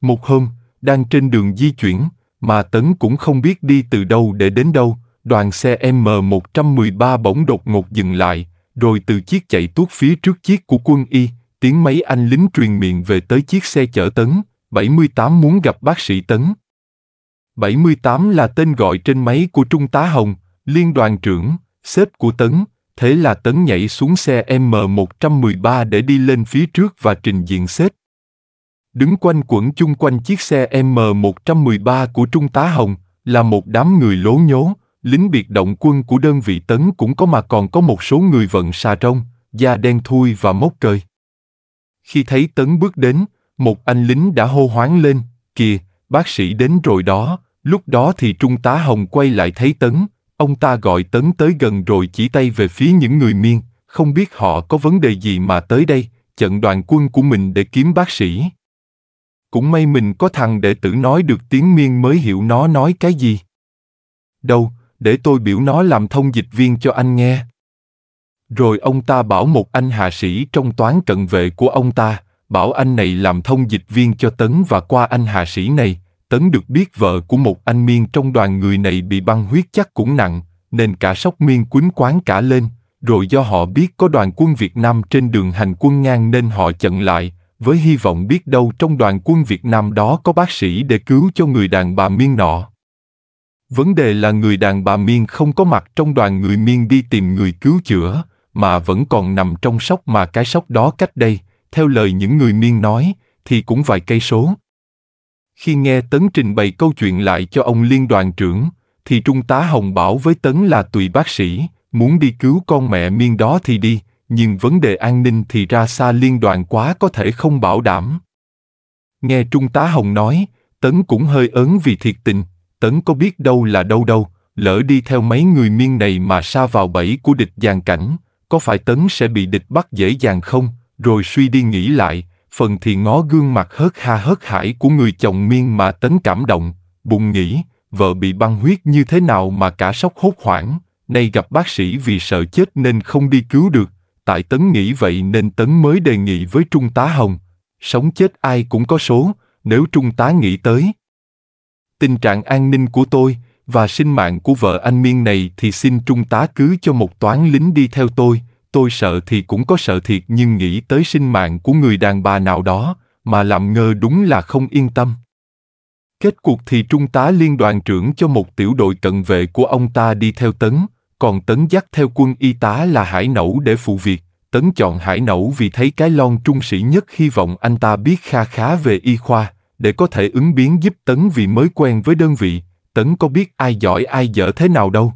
Một hôm, đang trên đường di chuyển, mà Tấn cũng không biết đi từ đâu để đến đâu, đoàn xe M113 bỗng đột ngột dừng lại, rồi từ chiếc chạy tuốt phía trước chiếc của quân y, tiếng máy anh lính truyền miệng về tới chiếc xe chở tấn, 78 muốn gặp bác sĩ tấn. 78 là tên gọi trên máy của Trung tá Hồng, liên đoàn trưởng, sếp của tấn, thế là tấn nhảy xuống xe M113 để đi lên phía trước và trình diện sếp. Đứng quanh quẩn chung quanh chiếc xe M113 của Trung tá Hồng là một đám người lố nhố, lính biệt động quân của đơn vị tấn cũng có mà còn có một số người vận xà trong da đen thui và mốc trời. Khi thấy Tấn bước đến, một anh lính đã hô hoáng lên, kìa, bác sĩ đến rồi đó. Lúc đó thì Trung tá Hồng quay lại thấy Tấn, ông ta gọi Tấn tới gần rồi chỉ tay về phía những người miên, không biết họ có vấn đề gì mà tới đây, chận đoàn quân của mình để kiếm bác sĩ. Cũng may mình có thằng đệ tử nói được tiếng miên mới hiểu nó nói cái gì. Đâu, để tôi biểu nó làm thông dịch viên cho anh nghe. Rồi ông ta bảo một anh hạ sĩ trong toán cận vệ của ông ta, bảo anh này làm thông dịch viên cho Tấn và qua anh hạ sĩ này, Tấn được biết vợ của một anh miên trong đoàn người này bị băng huyết chắc cũng nặng, nên cả sóc miên quýnh quán cả lên, rồi do họ biết có đoàn quân Việt Nam trên đường hành quân ngang nên họ chặn lại, với hy vọng biết đâu trong đoàn quân Việt Nam đó có bác sĩ để cứu cho người đàn bà miên nọ. Vấn đề là người đàn bà miên không có mặt trong đoàn người miên đi tìm người cứu chữa, mà vẫn còn nằm trong sóc mà cái sóc đó cách đây, theo lời những người miên nói, thì cũng vài cây số. Khi nghe Tấn trình bày câu chuyện lại cho ông liên đoàn trưởng, thì Trung tá Hồng bảo với Tấn là tùy bác sĩ, muốn đi cứu con mẹ miên đó thì đi, nhưng vấn đề an ninh thì ra xa liên đoàn quá có thể không bảo đảm. Nghe Trung tá Hồng nói, Tấn cũng hơi ớn vì thiệt tình, Tấn có biết đâu là đâu đâu, lỡ đi theo mấy người miên này mà xa vào bẫy của địch giàn cảnh, có phải tấn sẽ bị địch bắt dễ dàng không? Rồi suy đi nghĩ lại, phần thì ngó gương mặt hớt ha hớt hải của người chồng miên mà tấn cảm động, bùng nghĩ, vợ bị băng huyết như thế nào mà cả sốc hốt hoảng, nay gặp bác sĩ vì sợ chết nên không đi cứu được, tại tấn nghĩ vậy nên tấn mới đề nghị với trung tá Hồng, sống chết ai cũng có số, nếu trung tá nghĩ tới. Tình trạng an ninh của tôi, và sinh mạng của vợ anh miên này thì xin trung tá cứ cho một toán lính đi theo tôi, tôi sợ thì cũng có sợ thiệt nhưng nghĩ tới sinh mạng của người đàn bà nào đó, mà làm ngơ đúng là không yên tâm. Kết cuộc thì trung tá liên đoàn trưởng cho một tiểu đội cận vệ của ông ta đi theo tấn, còn tấn dắt theo quân y tá là hải nẩu để phụ việc. Tấn chọn hải nẩu vì thấy cái lon trung sĩ nhất hy vọng anh ta biết kha khá về y khoa, để có thể ứng biến giúp tấn vì mới quen với đơn vị, tấn có biết ai giỏi ai dở thế nào đâu.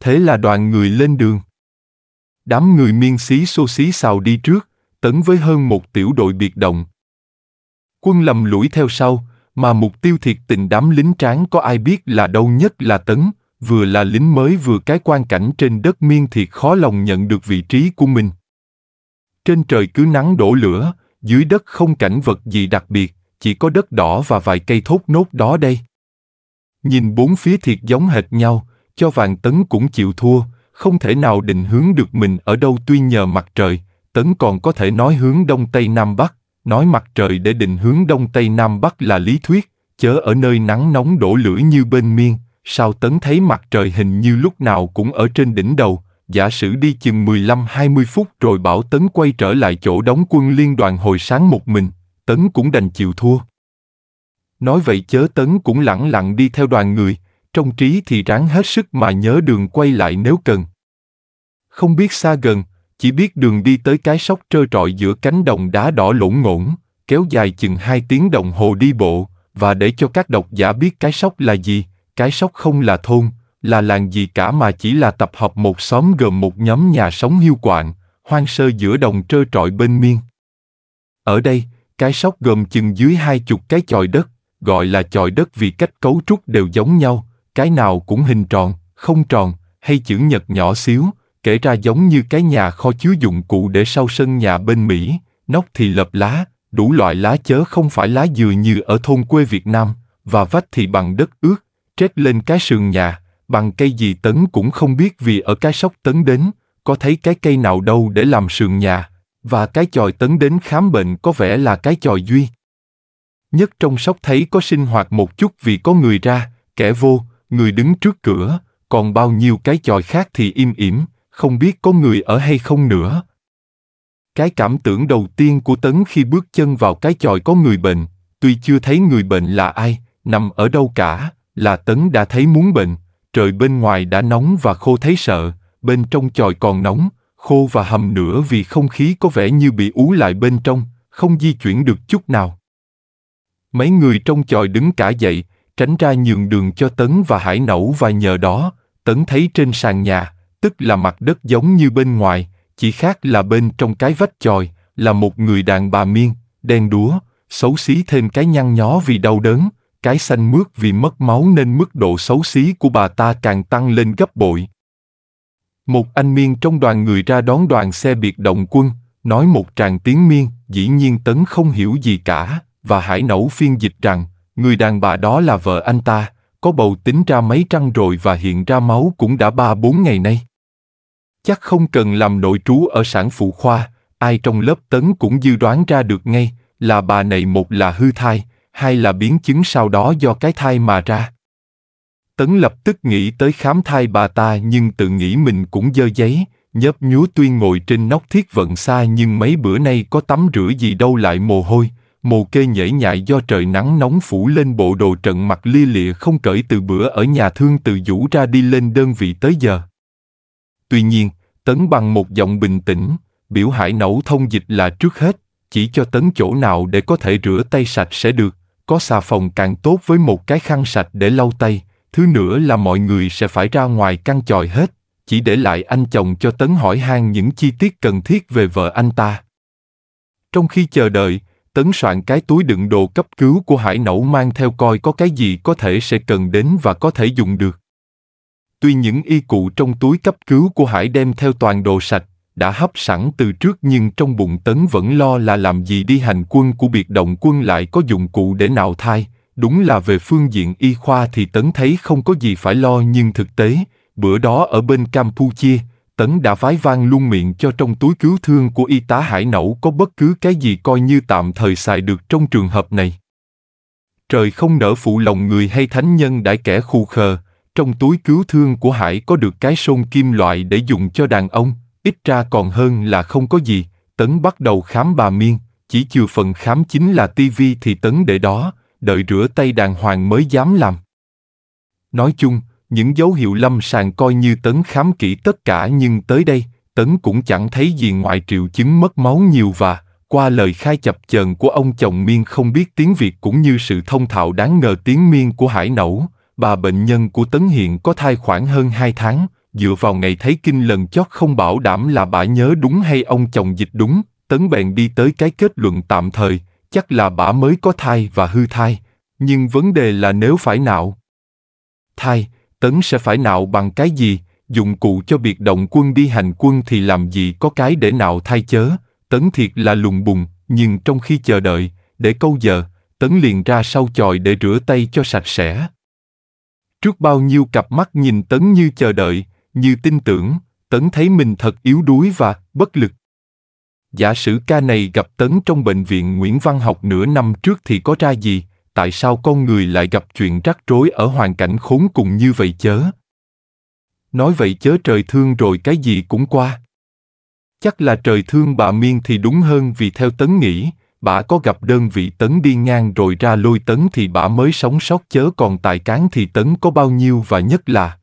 Thế là đoàn người lên đường. Đám người miên xí xô xí xào đi trước, tấn với hơn một tiểu đội biệt động. Quân lầm lũi theo sau, mà mục tiêu thiệt tình đám lính tráng có ai biết là đâu nhất là tấn, vừa là lính mới vừa cái quan cảnh trên đất miên thiệt khó lòng nhận được vị trí của mình. Trên trời cứ nắng đổ lửa, dưới đất không cảnh vật gì đặc biệt, chỉ có đất đỏ và vài cây thốt nốt đó đây. Nhìn bốn phía thiệt giống hệt nhau, cho vàng tấn cũng chịu thua, không thể nào định hướng được mình ở đâu tuy nhờ mặt trời, tấn còn có thể nói hướng đông tây nam bắc, nói mặt trời để định hướng đông tây nam bắc là lý thuyết, chớ ở nơi nắng nóng đổ lưỡi như bên miên, sao tấn thấy mặt trời hình như lúc nào cũng ở trên đỉnh đầu, giả sử đi chừng 15-20 phút rồi bảo tấn quay trở lại chỗ đóng quân liên đoàn hồi sáng một mình, tấn cũng đành chịu thua. Nói vậy chớ tấn cũng lẳng lặng đi theo đoàn người, trong trí thì ráng hết sức mà nhớ đường quay lại nếu cần. Không biết xa gần, chỉ biết đường đi tới cái sóc trơ trọi giữa cánh đồng đá đỏ lỗn ngổn, kéo dài chừng hai tiếng đồng hồ đi bộ, và để cho các độc giả biết cái sóc là gì, cái sóc không là thôn, là làng gì cả mà chỉ là tập hợp một xóm gồm một nhóm nhà sống hiu quạng, hoang sơ giữa đồng trơ trọi bên miên. Ở đây, cái sóc gồm chừng dưới hai chục cái chòi đất, gọi là chòi đất vì cách cấu trúc đều giống nhau, cái nào cũng hình tròn, không tròn, hay chữ nhật nhỏ xíu, kể ra giống như cái nhà kho chứa dụng cụ để sau sân nhà bên Mỹ, nóc thì lập lá, đủ loại lá chớ không phải lá dừa như ở thôn quê Việt Nam, và vách thì bằng đất ướt, trét lên cái sườn nhà, bằng cây gì tấn cũng không biết vì ở cái sóc tấn đến, có thấy cái cây nào đâu để làm sườn nhà, và cái chòi tấn đến khám bệnh có vẻ là cái chòi duy. Nhất trong sóc thấy có sinh hoạt một chút vì có người ra, kẻ vô, người đứng trước cửa, còn bao nhiêu cái chòi khác thì im ỉm, không biết có người ở hay không nữa. Cái cảm tưởng đầu tiên của Tấn khi bước chân vào cái chòi có người bệnh, tuy chưa thấy người bệnh là ai, nằm ở đâu cả, là Tấn đã thấy muốn bệnh, trời bên ngoài đã nóng và khô thấy sợ, bên trong chòi còn nóng, khô và hầm nữa vì không khí có vẻ như bị ú lại bên trong, không di chuyển được chút nào. Mấy người trong chòi đứng cả dậy, tránh ra nhường đường cho Tấn và Hải Nẩu và nhờ đó, Tấn thấy trên sàn nhà, tức là mặt đất giống như bên ngoài, chỉ khác là bên trong cái vách chòi, là một người đàn bà miên, đen đúa, xấu xí thêm cái nhăn nhó vì đau đớn, cái xanh mướt vì mất máu nên mức độ xấu xí của bà ta càng tăng lên gấp bội. Một anh miên trong đoàn người ra đón đoàn xe biệt động quân, nói một tràng tiếng miên, dĩ nhiên Tấn không hiểu gì cả, và Hải Nẩu phiên dịch rằng, người đàn bà đó là vợ anh ta, có bầu tính ra mấy trăng rồi và hiện ra máu cũng đã ba bốn ngày nay. Chắc không cần làm nội trú ở sản phụ khoa, ai trong lớp tấn cũng dư đoán ra được ngay là bà này một là hư thai, hai là biến chứng sau đó do cái thai mà ra. Tấn lập tức nghĩ tới khám thai bà ta nhưng tự nghĩ mình cũng dơ giấy, nhớp nhúa tuyên ngồi trên nóc thiết vận xa nhưng mấy bữa nay có tắm rửa gì đâu lại mồ hôi, mồ kê nhễ nhại do trời nắng nóng phủ lên bộ đồ trận mặt lia lịa không cởi từ bữa ở nhà thương từ vũ ra đi lên đơn vị tới giờ. Tuy nhiên, Tấn bằng một giọng bình tĩnh, biểu hải nẩu thông dịch là trước hết, chỉ cho Tấn chỗ nào để có thể rửa tay sạch sẽ được, có xà phòng càng tốt với một cái khăn sạch để lau tay, thứ nữa là mọi người sẽ phải ra ngoài căn chòi hết, chỉ để lại anh chồng cho Tấn hỏi han những chi tiết cần thiết về vợ anh ta. Trong khi chờ đợi, tấn soạn cái túi đựng đồ cấp cứu của hải nẩu mang theo coi có cái gì có thể sẽ cần đến và có thể dùng được. Tuy những y cụ trong túi cấp cứu của hải đem theo toàn đồ sạch, đã hấp sẵn từ trước nhưng trong bụng tấn vẫn lo là làm gì đi hành quân của biệt động quân lại có dụng cụ để nạo thai. Đúng là về phương diện y khoa thì tấn thấy không có gì phải lo nhưng thực tế, bữa đó ở bên Campuchia, Tấn đã vái vang luôn miệng cho trong túi cứu thương của y tá hải nẩu có bất cứ cái gì coi như tạm thời xài được trong trường hợp này. Trời không nở phụ lòng người hay thánh nhân đãi kẻ khu khờ, trong túi cứu thương của hải có được cái sôn kim loại để dùng cho đàn ông, ít ra còn hơn là không có gì, Tấn bắt đầu khám bà Miên, chỉ trừ phần khám chính là tivi thì Tấn để đó, đợi rửa tay đàng hoàng mới dám làm. Nói chung, những dấu hiệu lâm sàng coi như tấn khám kỹ tất cả nhưng tới đây, tấn cũng chẳng thấy gì ngoài triệu chứng mất máu nhiều và, qua lời khai chập chờn của ông chồng miên không biết tiếng Việt cũng như sự thông thạo đáng ngờ tiếng miên của hải nẩu, bà bệnh nhân của tấn hiện có thai khoảng hơn hai tháng, dựa vào ngày thấy kinh lần chót không bảo đảm là bà nhớ đúng hay ông chồng dịch đúng, tấn bèn đi tới cái kết luận tạm thời, chắc là bà mới có thai và hư thai, nhưng vấn đề là nếu phải nạo. Thai, tấn sẽ phải nạo bằng cái gì, dụng cụ cho biệt động quân đi hành quân thì làm gì có cái để nạo thay chớ, tấn thiệt là lùng bùng, nhưng trong khi chờ đợi, để câu giờ, tấn liền ra sau chòi để rửa tay cho sạch sẽ. Trước bao nhiêu cặp mắt nhìn tấn như chờ đợi, như tin tưởng, tấn thấy mình thật yếu đuối và bất lực. Giả sử ca này gặp tấn trong bệnh viện Nguyễn Văn Học nửa năm trước thì có ra gì, tại sao con người lại gặp chuyện rắc rối ở hoàn cảnh khốn cùng như vậy chớ nói vậy chớ trời thương rồi cái gì cũng qua chắc là trời thương bà miên thì đúng hơn vì theo tấn nghĩ bà có gặp đơn vị tấn đi ngang rồi ra lôi tấn thì bà mới sống sót chớ còn tài cán thì tấn có bao nhiêu và nhất là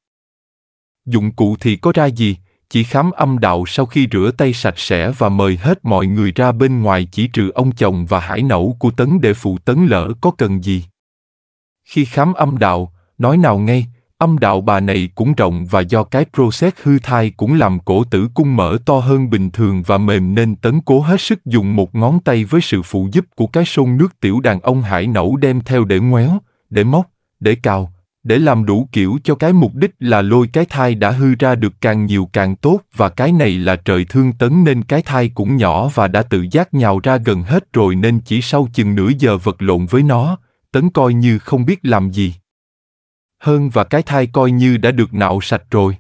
dụng cụ thì có ra gì chỉ khám âm đạo sau khi rửa tay sạch sẽ và mời hết mọi người ra bên ngoài chỉ trừ ông chồng và hải nẩu của tấn để phụ tấn lỡ có cần gì. Khi khám âm đạo, nói nào ngay, âm đạo bà này cũng rộng và do cái process hư thai cũng làm cổ tử cung mở to hơn bình thường và mềm nên tấn cố hết sức dùng một ngón tay với sự phụ giúp của cái sôn nước tiểu đàn ông hải nẩu đem theo để ngoéo, để móc, để cào, để làm đủ kiểu cho cái mục đích là lôi cái thai đã hư ra được càng nhiều càng tốt và cái này là trời thương tấn nên cái thai cũng nhỏ và đã tự giác nhào ra gần hết rồi nên chỉ sau chừng nửa giờ vật lộn với nó, tấn coi như không biết làm gì. Hơn và cái thai coi như đã được nạo sạch rồi.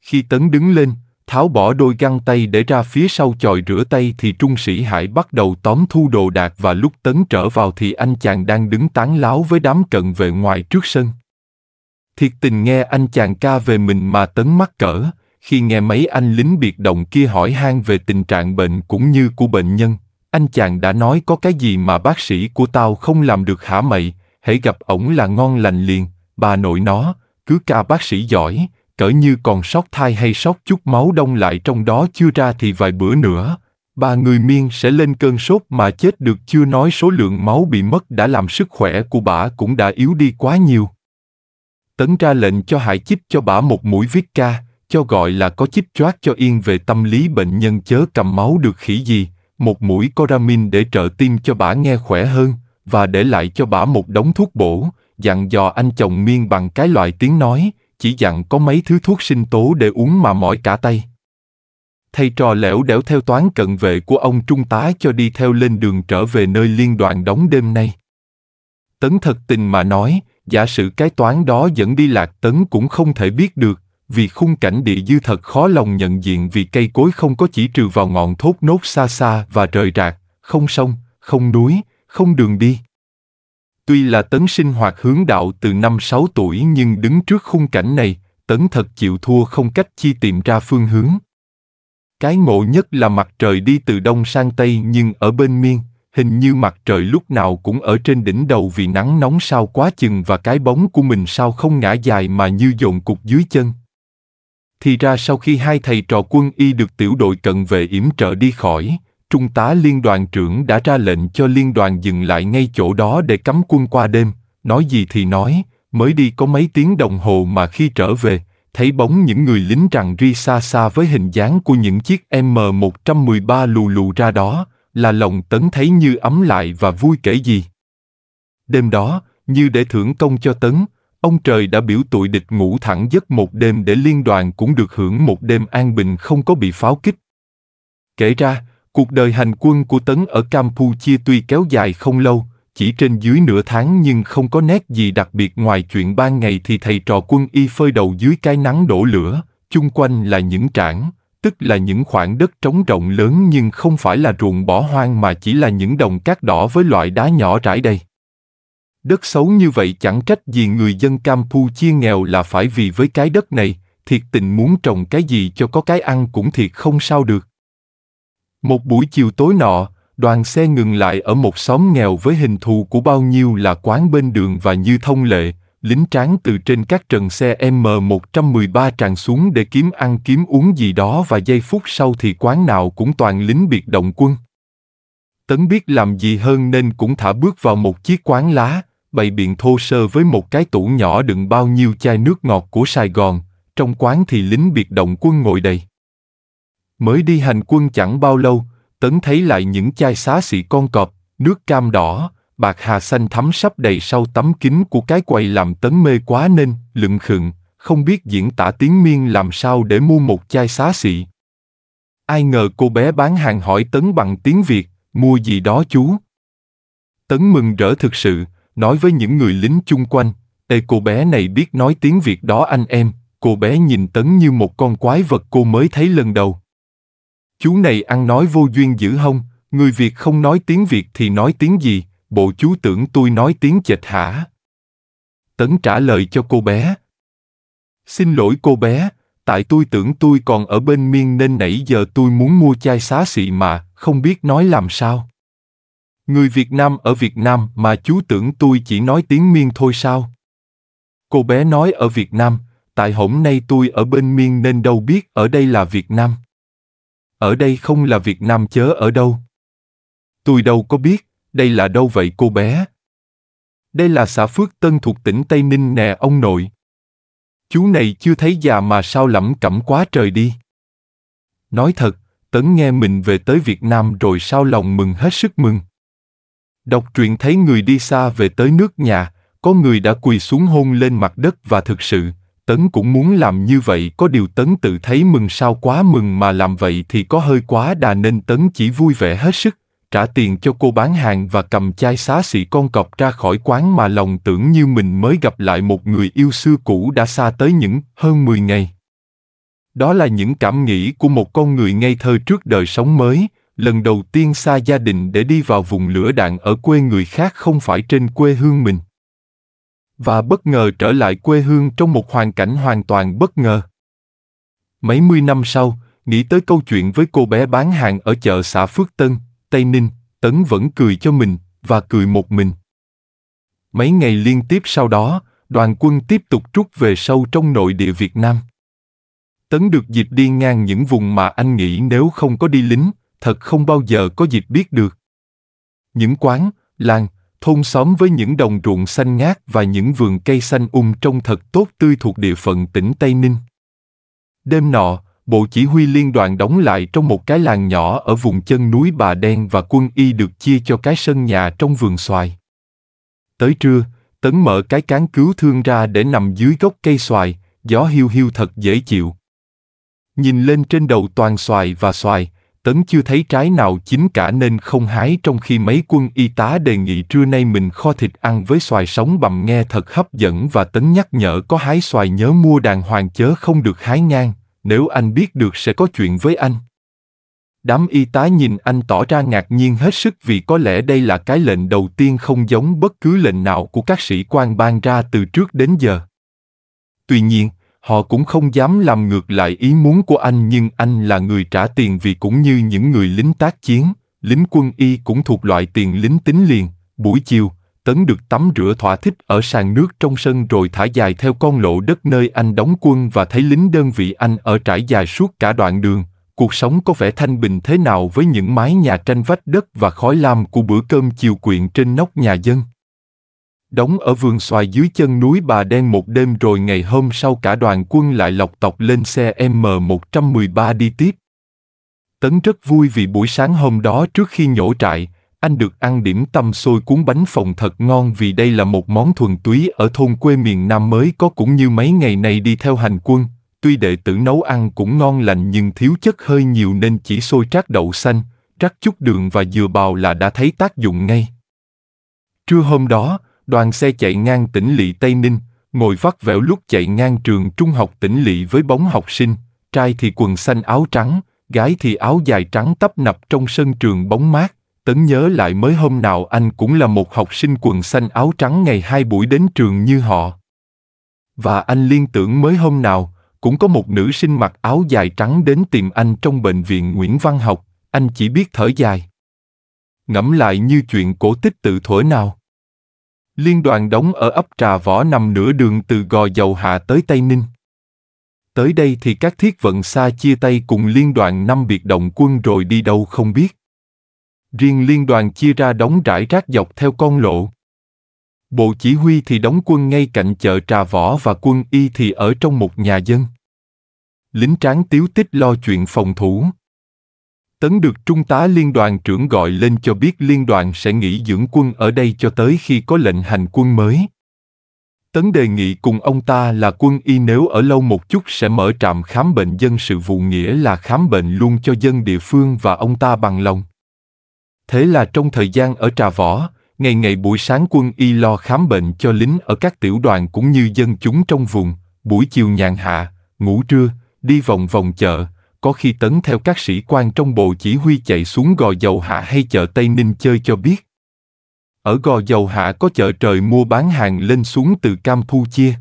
Khi tấn đứng lên, tháo bỏ đôi găng tay để ra phía sau chòi rửa tay thì trung sĩ Hải bắt đầu tóm thu đồ đạc và lúc tấn trở vào thì anh chàng đang đứng tán láo với đám cận vệ ngoài trước sân. Thiệt tình nghe anh chàng ca về mình mà tấn mắc cỡ, khi nghe mấy anh lính biệt động kia hỏi han về tình trạng bệnh cũng như của bệnh nhân, anh chàng đã nói có cái gì mà bác sĩ của tao không làm được hả mày, hãy gặp ổng là ngon lành liền, bà nội nó, cứ ca bác sĩ giỏi, cỡ như còn sót thai hay sót chút máu đông lại trong đó chưa ra thì vài bữa nữa, ba người miên sẽ lên cơn sốt mà chết được chưa nói số lượng máu bị mất đã làm sức khỏe của bà cũng đã yếu đi quá nhiều. Tấn ra lệnh cho Hải chích cho bà một mũi viết ca, cho gọi là có chích choát cho yên về tâm lý bệnh nhân chớ cầm máu được khỉ gì, một mũi coramin để trợ tim cho bà nghe khỏe hơn, và để lại cho bà một đống thuốc bổ, dặn dò anh chồng miên bằng cái loại tiếng nói, chỉ dặn có mấy thứ thuốc sinh tố để uống mà mỏi cả tay. Thầy trò lẻo đẻo theo toán cận vệ của ông trung tá cho đi theo lên đường trở về nơi liên đoàn đóng đêm nay. Tấn thật tình mà nói, giả sử cái toán đó dẫn đi lạc tấn cũng không thể biết được, vì khung cảnh địa dư thật khó lòng nhận diện vì cây cối không có chỉ trừ vào ngọn thốt nốt xa xa và rời rạc, không sông, không núi, không đường đi. Tuy là Tấn sinh hoạt hướng đạo từ năm 6 tuổi nhưng đứng trước khung cảnh này, Tấn thật chịu thua không cách chi tìm ra phương hướng. Cái ngộ nhất là mặt trời đi từ đông sang tây nhưng ở bên miên, hình như mặt trời lúc nào cũng ở trên đỉnh đầu vì nắng nóng sao quá chừng và cái bóng của mình sao không ngã dài mà như dồn cục dưới chân. Thì ra sau khi hai thầy trò quân y được tiểu đội cận vệ yểm trợ đi khỏi, Trung tá liên đoàn trưởng đã ra lệnh cho liên đoàn dừng lại ngay chỗ đó để cấm quân qua đêm, nói gì thì nói, mới đi có mấy tiếng đồng hồ mà khi trở về, thấy bóng những người lính rằng ri xa xa với hình dáng của những chiếc M113 lù lù ra đó, là lòng tấn thấy như ấm lại và vui kể gì. Đêm đó, như để thưởng công cho tấn, ông trời đã biểu tụi địch ngủ thẳng giấc một đêm để liên đoàn cũng được hưởng một đêm an bình không có bị pháo kích. Kể ra, Cuộc đời hành quân của Tấn ở Campuchia tuy kéo dài không lâu, chỉ trên dưới nửa tháng nhưng không có nét gì đặc biệt ngoài chuyện ban ngày thì thầy trò quân y phơi đầu dưới cái nắng đổ lửa, chung quanh là những trảng, tức là những khoảng đất trống rộng lớn nhưng không phải là ruộng bỏ hoang mà chỉ là những đồng cát đỏ với loại đá nhỏ rải đầy. Đất xấu như vậy chẳng trách gì người dân Campuchia nghèo là phải vì với cái đất này, thiệt tình muốn trồng cái gì cho có cái ăn cũng thiệt không sao được. Một buổi chiều tối nọ, đoàn xe ngừng lại ở một xóm nghèo với hình thù của bao nhiêu là quán bên đường và như thông lệ, lính tráng từ trên các trần xe M113 tràn xuống để kiếm ăn kiếm uống gì đó và giây phút sau thì quán nào cũng toàn lính biệt động quân. Tấn biết làm gì hơn nên cũng thả bước vào một chiếc quán lá, bày biện thô sơ với một cái tủ nhỏ đựng bao nhiêu chai nước ngọt của Sài Gòn, trong quán thì lính biệt động quân ngồi đầy. Mới đi hành quân chẳng bao lâu, Tấn thấy lại những chai xá xị con cọp, nước cam đỏ, bạc hà xanh thắm sắp đầy sau tấm kính của cái quầy làm Tấn mê quá nên, lựng khựng, không biết diễn tả tiếng miên làm sao để mua một chai xá xị. Ai ngờ cô bé bán hàng hỏi Tấn bằng tiếng Việt, mua gì đó chú. Tấn mừng rỡ thực sự, nói với những người lính chung quanh, Ê cô bé này biết nói tiếng Việt đó anh em, cô bé nhìn Tấn như một con quái vật cô mới thấy lần đầu. Chú này ăn nói vô duyên dữ hông, người Việt không nói tiếng Việt thì nói tiếng gì, bộ chú tưởng tôi nói tiếng chệch hả? Tấn trả lời cho cô bé. Xin lỗi cô bé, tại tôi tưởng tôi còn ở bên miên nên nãy giờ tôi muốn mua chai xá xị mà, không biết nói làm sao. Người Việt Nam ở Việt Nam mà chú tưởng tôi chỉ nói tiếng miên thôi sao? Cô bé nói ở Việt Nam, tại hôm nay tôi ở bên miên nên đâu biết ở đây là Việt Nam ở đây không là Việt Nam chớ ở đâu. Tôi đâu có biết, đây là đâu vậy cô bé? Đây là xã Phước Tân thuộc tỉnh Tây Ninh nè ông nội. Chú này chưa thấy già mà sao lẩm cẩm quá trời đi. Nói thật, Tấn nghe mình về tới Việt Nam rồi sao lòng mừng hết sức mừng. Đọc truyện thấy người đi xa về tới nước nhà, có người đã quỳ xuống hôn lên mặt đất và thực sự, tấn cũng muốn làm như vậy có điều tấn tự thấy mừng sao quá mừng mà làm vậy thì có hơi quá đà nên tấn chỉ vui vẻ hết sức trả tiền cho cô bán hàng và cầm chai xá xị con cọp ra khỏi quán mà lòng tưởng như mình mới gặp lại một người yêu xưa cũ đã xa tới những hơn 10 ngày. Đó là những cảm nghĩ của một con người ngây thơ trước đời sống mới, lần đầu tiên xa gia đình để đi vào vùng lửa đạn ở quê người khác không phải trên quê hương mình và bất ngờ trở lại quê hương trong một hoàn cảnh hoàn toàn bất ngờ. Mấy mươi năm sau, nghĩ tới câu chuyện với cô bé bán hàng ở chợ xã Phước Tân, Tây Ninh, Tấn vẫn cười cho mình và cười một mình. Mấy ngày liên tiếp sau đó, đoàn quân tiếp tục rút về sâu trong nội địa Việt Nam. Tấn được dịp đi ngang những vùng mà anh nghĩ nếu không có đi lính, thật không bao giờ có dịp biết được. Những quán, làng, thôn xóm với những đồng ruộng xanh ngát và những vườn cây xanh um trông thật tốt tươi thuộc địa phận tỉnh Tây Ninh. Đêm nọ, Bộ Chỉ huy Liên đoàn đóng lại trong một cái làng nhỏ ở vùng chân núi Bà Đen và quân y được chia cho cái sân nhà trong vườn xoài. Tới trưa, Tấn mở cái cán cứu thương ra để nằm dưới gốc cây xoài, gió hiu hiu thật dễ chịu. Nhìn lên trên đầu toàn xoài và xoài, tấn chưa thấy trái nào chín cả nên không hái trong khi mấy quân y tá đề nghị trưa nay mình kho thịt ăn với xoài sống bằm nghe thật hấp dẫn và tấn nhắc nhở có hái xoài nhớ mua đàng hoàng chớ không được hái ngang, nếu anh biết được sẽ có chuyện với anh. Đám y tá nhìn anh tỏ ra ngạc nhiên hết sức vì có lẽ đây là cái lệnh đầu tiên không giống bất cứ lệnh nào của các sĩ quan ban ra từ trước đến giờ. Tuy nhiên, họ cũng không dám làm ngược lại ý muốn của anh nhưng anh là người trả tiền vì cũng như những người lính tác chiến, lính quân y cũng thuộc loại tiền lính tính liền. Buổi chiều, Tấn được tắm rửa thỏa thích ở sàn nước trong sân rồi thả dài theo con lộ đất nơi anh đóng quân và thấy lính đơn vị anh ở trải dài suốt cả đoạn đường. Cuộc sống có vẻ thanh bình thế nào với những mái nhà tranh vách đất và khói lam của bữa cơm chiều quyện trên nóc nhà dân đóng ở vườn xoài dưới chân núi Bà Đen một đêm rồi ngày hôm sau cả đoàn quân lại lọc tọc lên xe M113 đi tiếp. Tấn rất vui vì buổi sáng hôm đó trước khi nhổ trại, anh được ăn điểm tâm xôi cuốn bánh phồng thật ngon vì đây là một món thuần túy ở thôn quê miền Nam mới có cũng như mấy ngày này đi theo hành quân. Tuy đệ tử nấu ăn cũng ngon lành nhưng thiếu chất hơi nhiều nên chỉ xôi trát đậu xanh, rắc chút đường và dừa bào là đã thấy tác dụng ngay. Trưa hôm đó, đoàn xe chạy ngang tỉnh lỵ Tây Ninh, ngồi vắt vẻo lúc chạy ngang trường trung học tỉnh lỵ với bóng học sinh, trai thì quần xanh áo trắng, gái thì áo dài trắng tấp nập trong sân trường bóng mát. Tấn nhớ lại mới hôm nào anh cũng là một học sinh quần xanh áo trắng ngày hai buổi đến trường như họ. Và anh liên tưởng mới hôm nào, cũng có một nữ sinh mặc áo dài trắng đến tìm anh trong bệnh viện Nguyễn Văn Học, anh chỉ biết thở dài. Ngẫm lại như chuyện cổ tích tự thuở nào. Liên đoàn đóng ở ấp Trà Võ nằm nửa đường từ Gò Dầu Hạ tới Tây Ninh. Tới đây thì các thiết vận xa chia tay cùng liên đoàn năm biệt động quân rồi đi đâu không biết. Riêng liên đoàn chia ra đóng rải rác dọc theo con lộ. Bộ chỉ huy thì đóng quân ngay cạnh chợ Trà Võ và quân y thì ở trong một nhà dân. Lính tráng tiếu tích lo chuyện phòng thủ, Tấn được trung tá liên đoàn trưởng gọi lên cho biết liên đoàn sẽ nghỉ dưỡng quân ở đây cho tới khi có lệnh hành quân mới. Tấn đề nghị cùng ông ta là quân y nếu ở lâu một chút sẽ mở trạm khám bệnh dân sự vụ nghĩa là khám bệnh luôn cho dân địa phương và ông ta bằng lòng. Thế là trong thời gian ở Trà Võ, ngày ngày buổi sáng quân y lo khám bệnh cho lính ở các tiểu đoàn cũng như dân chúng trong vùng, buổi chiều nhàn hạ, ngủ trưa, đi vòng vòng chợ, có khi tấn theo các sĩ quan trong bộ chỉ huy chạy xuống gò dầu hạ hay chợ Tây Ninh chơi cho biết. Ở gò dầu hạ có chợ trời mua bán hàng lên xuống từ Campuchia.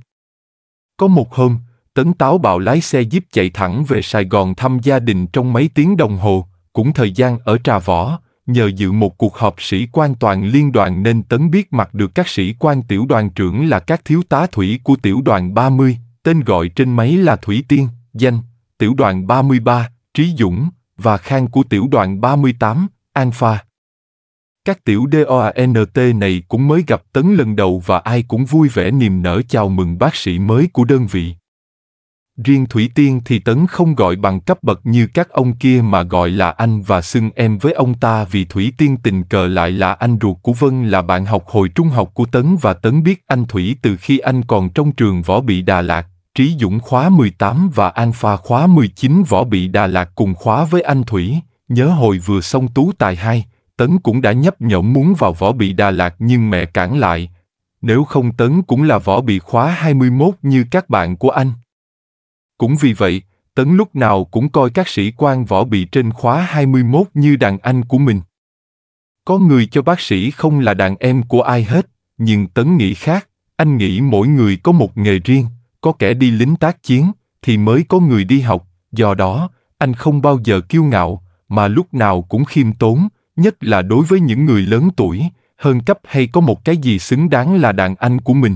Có một hôm, Tấn táo bạo lái xe jeep chạy thẳng về Sài Gòn thăm gia đình trong mấy tiếng đồng hồ, cũng thời gian ở Trà Võ, nhờ dự một cuộc họp sĩ quan toàn liên đoàn nên Tấn biết mặt được các sĩ quan tiểu đoàn trưởng là các thiếu tá thủy của tiểu đoàn 30, tên gọi trên máy là Thủy Tiên, danh tiểu đoàn 33, Trí Dũng, và khang của tiểu đoàn 38, Alpha. Các tiểu DOANT này cũng mới gặp Tấn lần đầu và ai cũng vui vẻ niềm nở chào mừng bác sĩ mới của đơn vị. Riêng Thủy Tiên thì Tấn không gọi bằng cấp bậc như các ông kia mà gọi là anh và xưng em với ông ta vì Thủy Tiên tình cờ lại là anh ruột của Vân là bạn học hồi trung học của Tấn và Tấn biết anh Thủy từ khi anh còn trong trường võ bị Đà Lạt Trí Dũng khóa 18 và Alpha khóa 19 Võ Bị Đà Lạt cùng khóa với anh Thủy, nhớ hồi vừa xong tú tài hai, Tấn cũng đã nhấp nhổm muốn vào Võ Bị Đà Lạt nhưng mẹ cản lại. Nếu không Tấn cũng là Võ Bị khóa 21 như các bạn của anh. Cũng vì vậy, Tấn lúc nào cũng coi các sĩ quan Võ Bị trên khóa 21 như đàn anh của mình. Có người cho bác sĩ không là đàn em của ai hết, nhưng Tấn nghĩ khác, anh nghĩ mỗi người có một nghề riêng có kẻ đi lính tác chiến, thì mới có người đi học, do đó, anh không bao giờ kiêu ngạo, mà lúc nào cũng khiêm tốn, nhất là đối với những người lớn tuổi, hơn cấp hay có một cái gì xứng đáng là đàn anh của mình.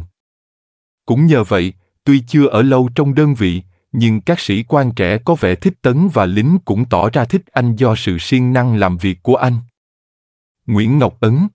Cũng nhờ vậy, tuy chưa ở lâu trong đơn vị, nhưng các sĩ quan trẻ có vẻ thích tấn và lính cũng tỏ ra thích anh do sự siêng năng làm việc của anh. Nguyễn Ngọc Ấn,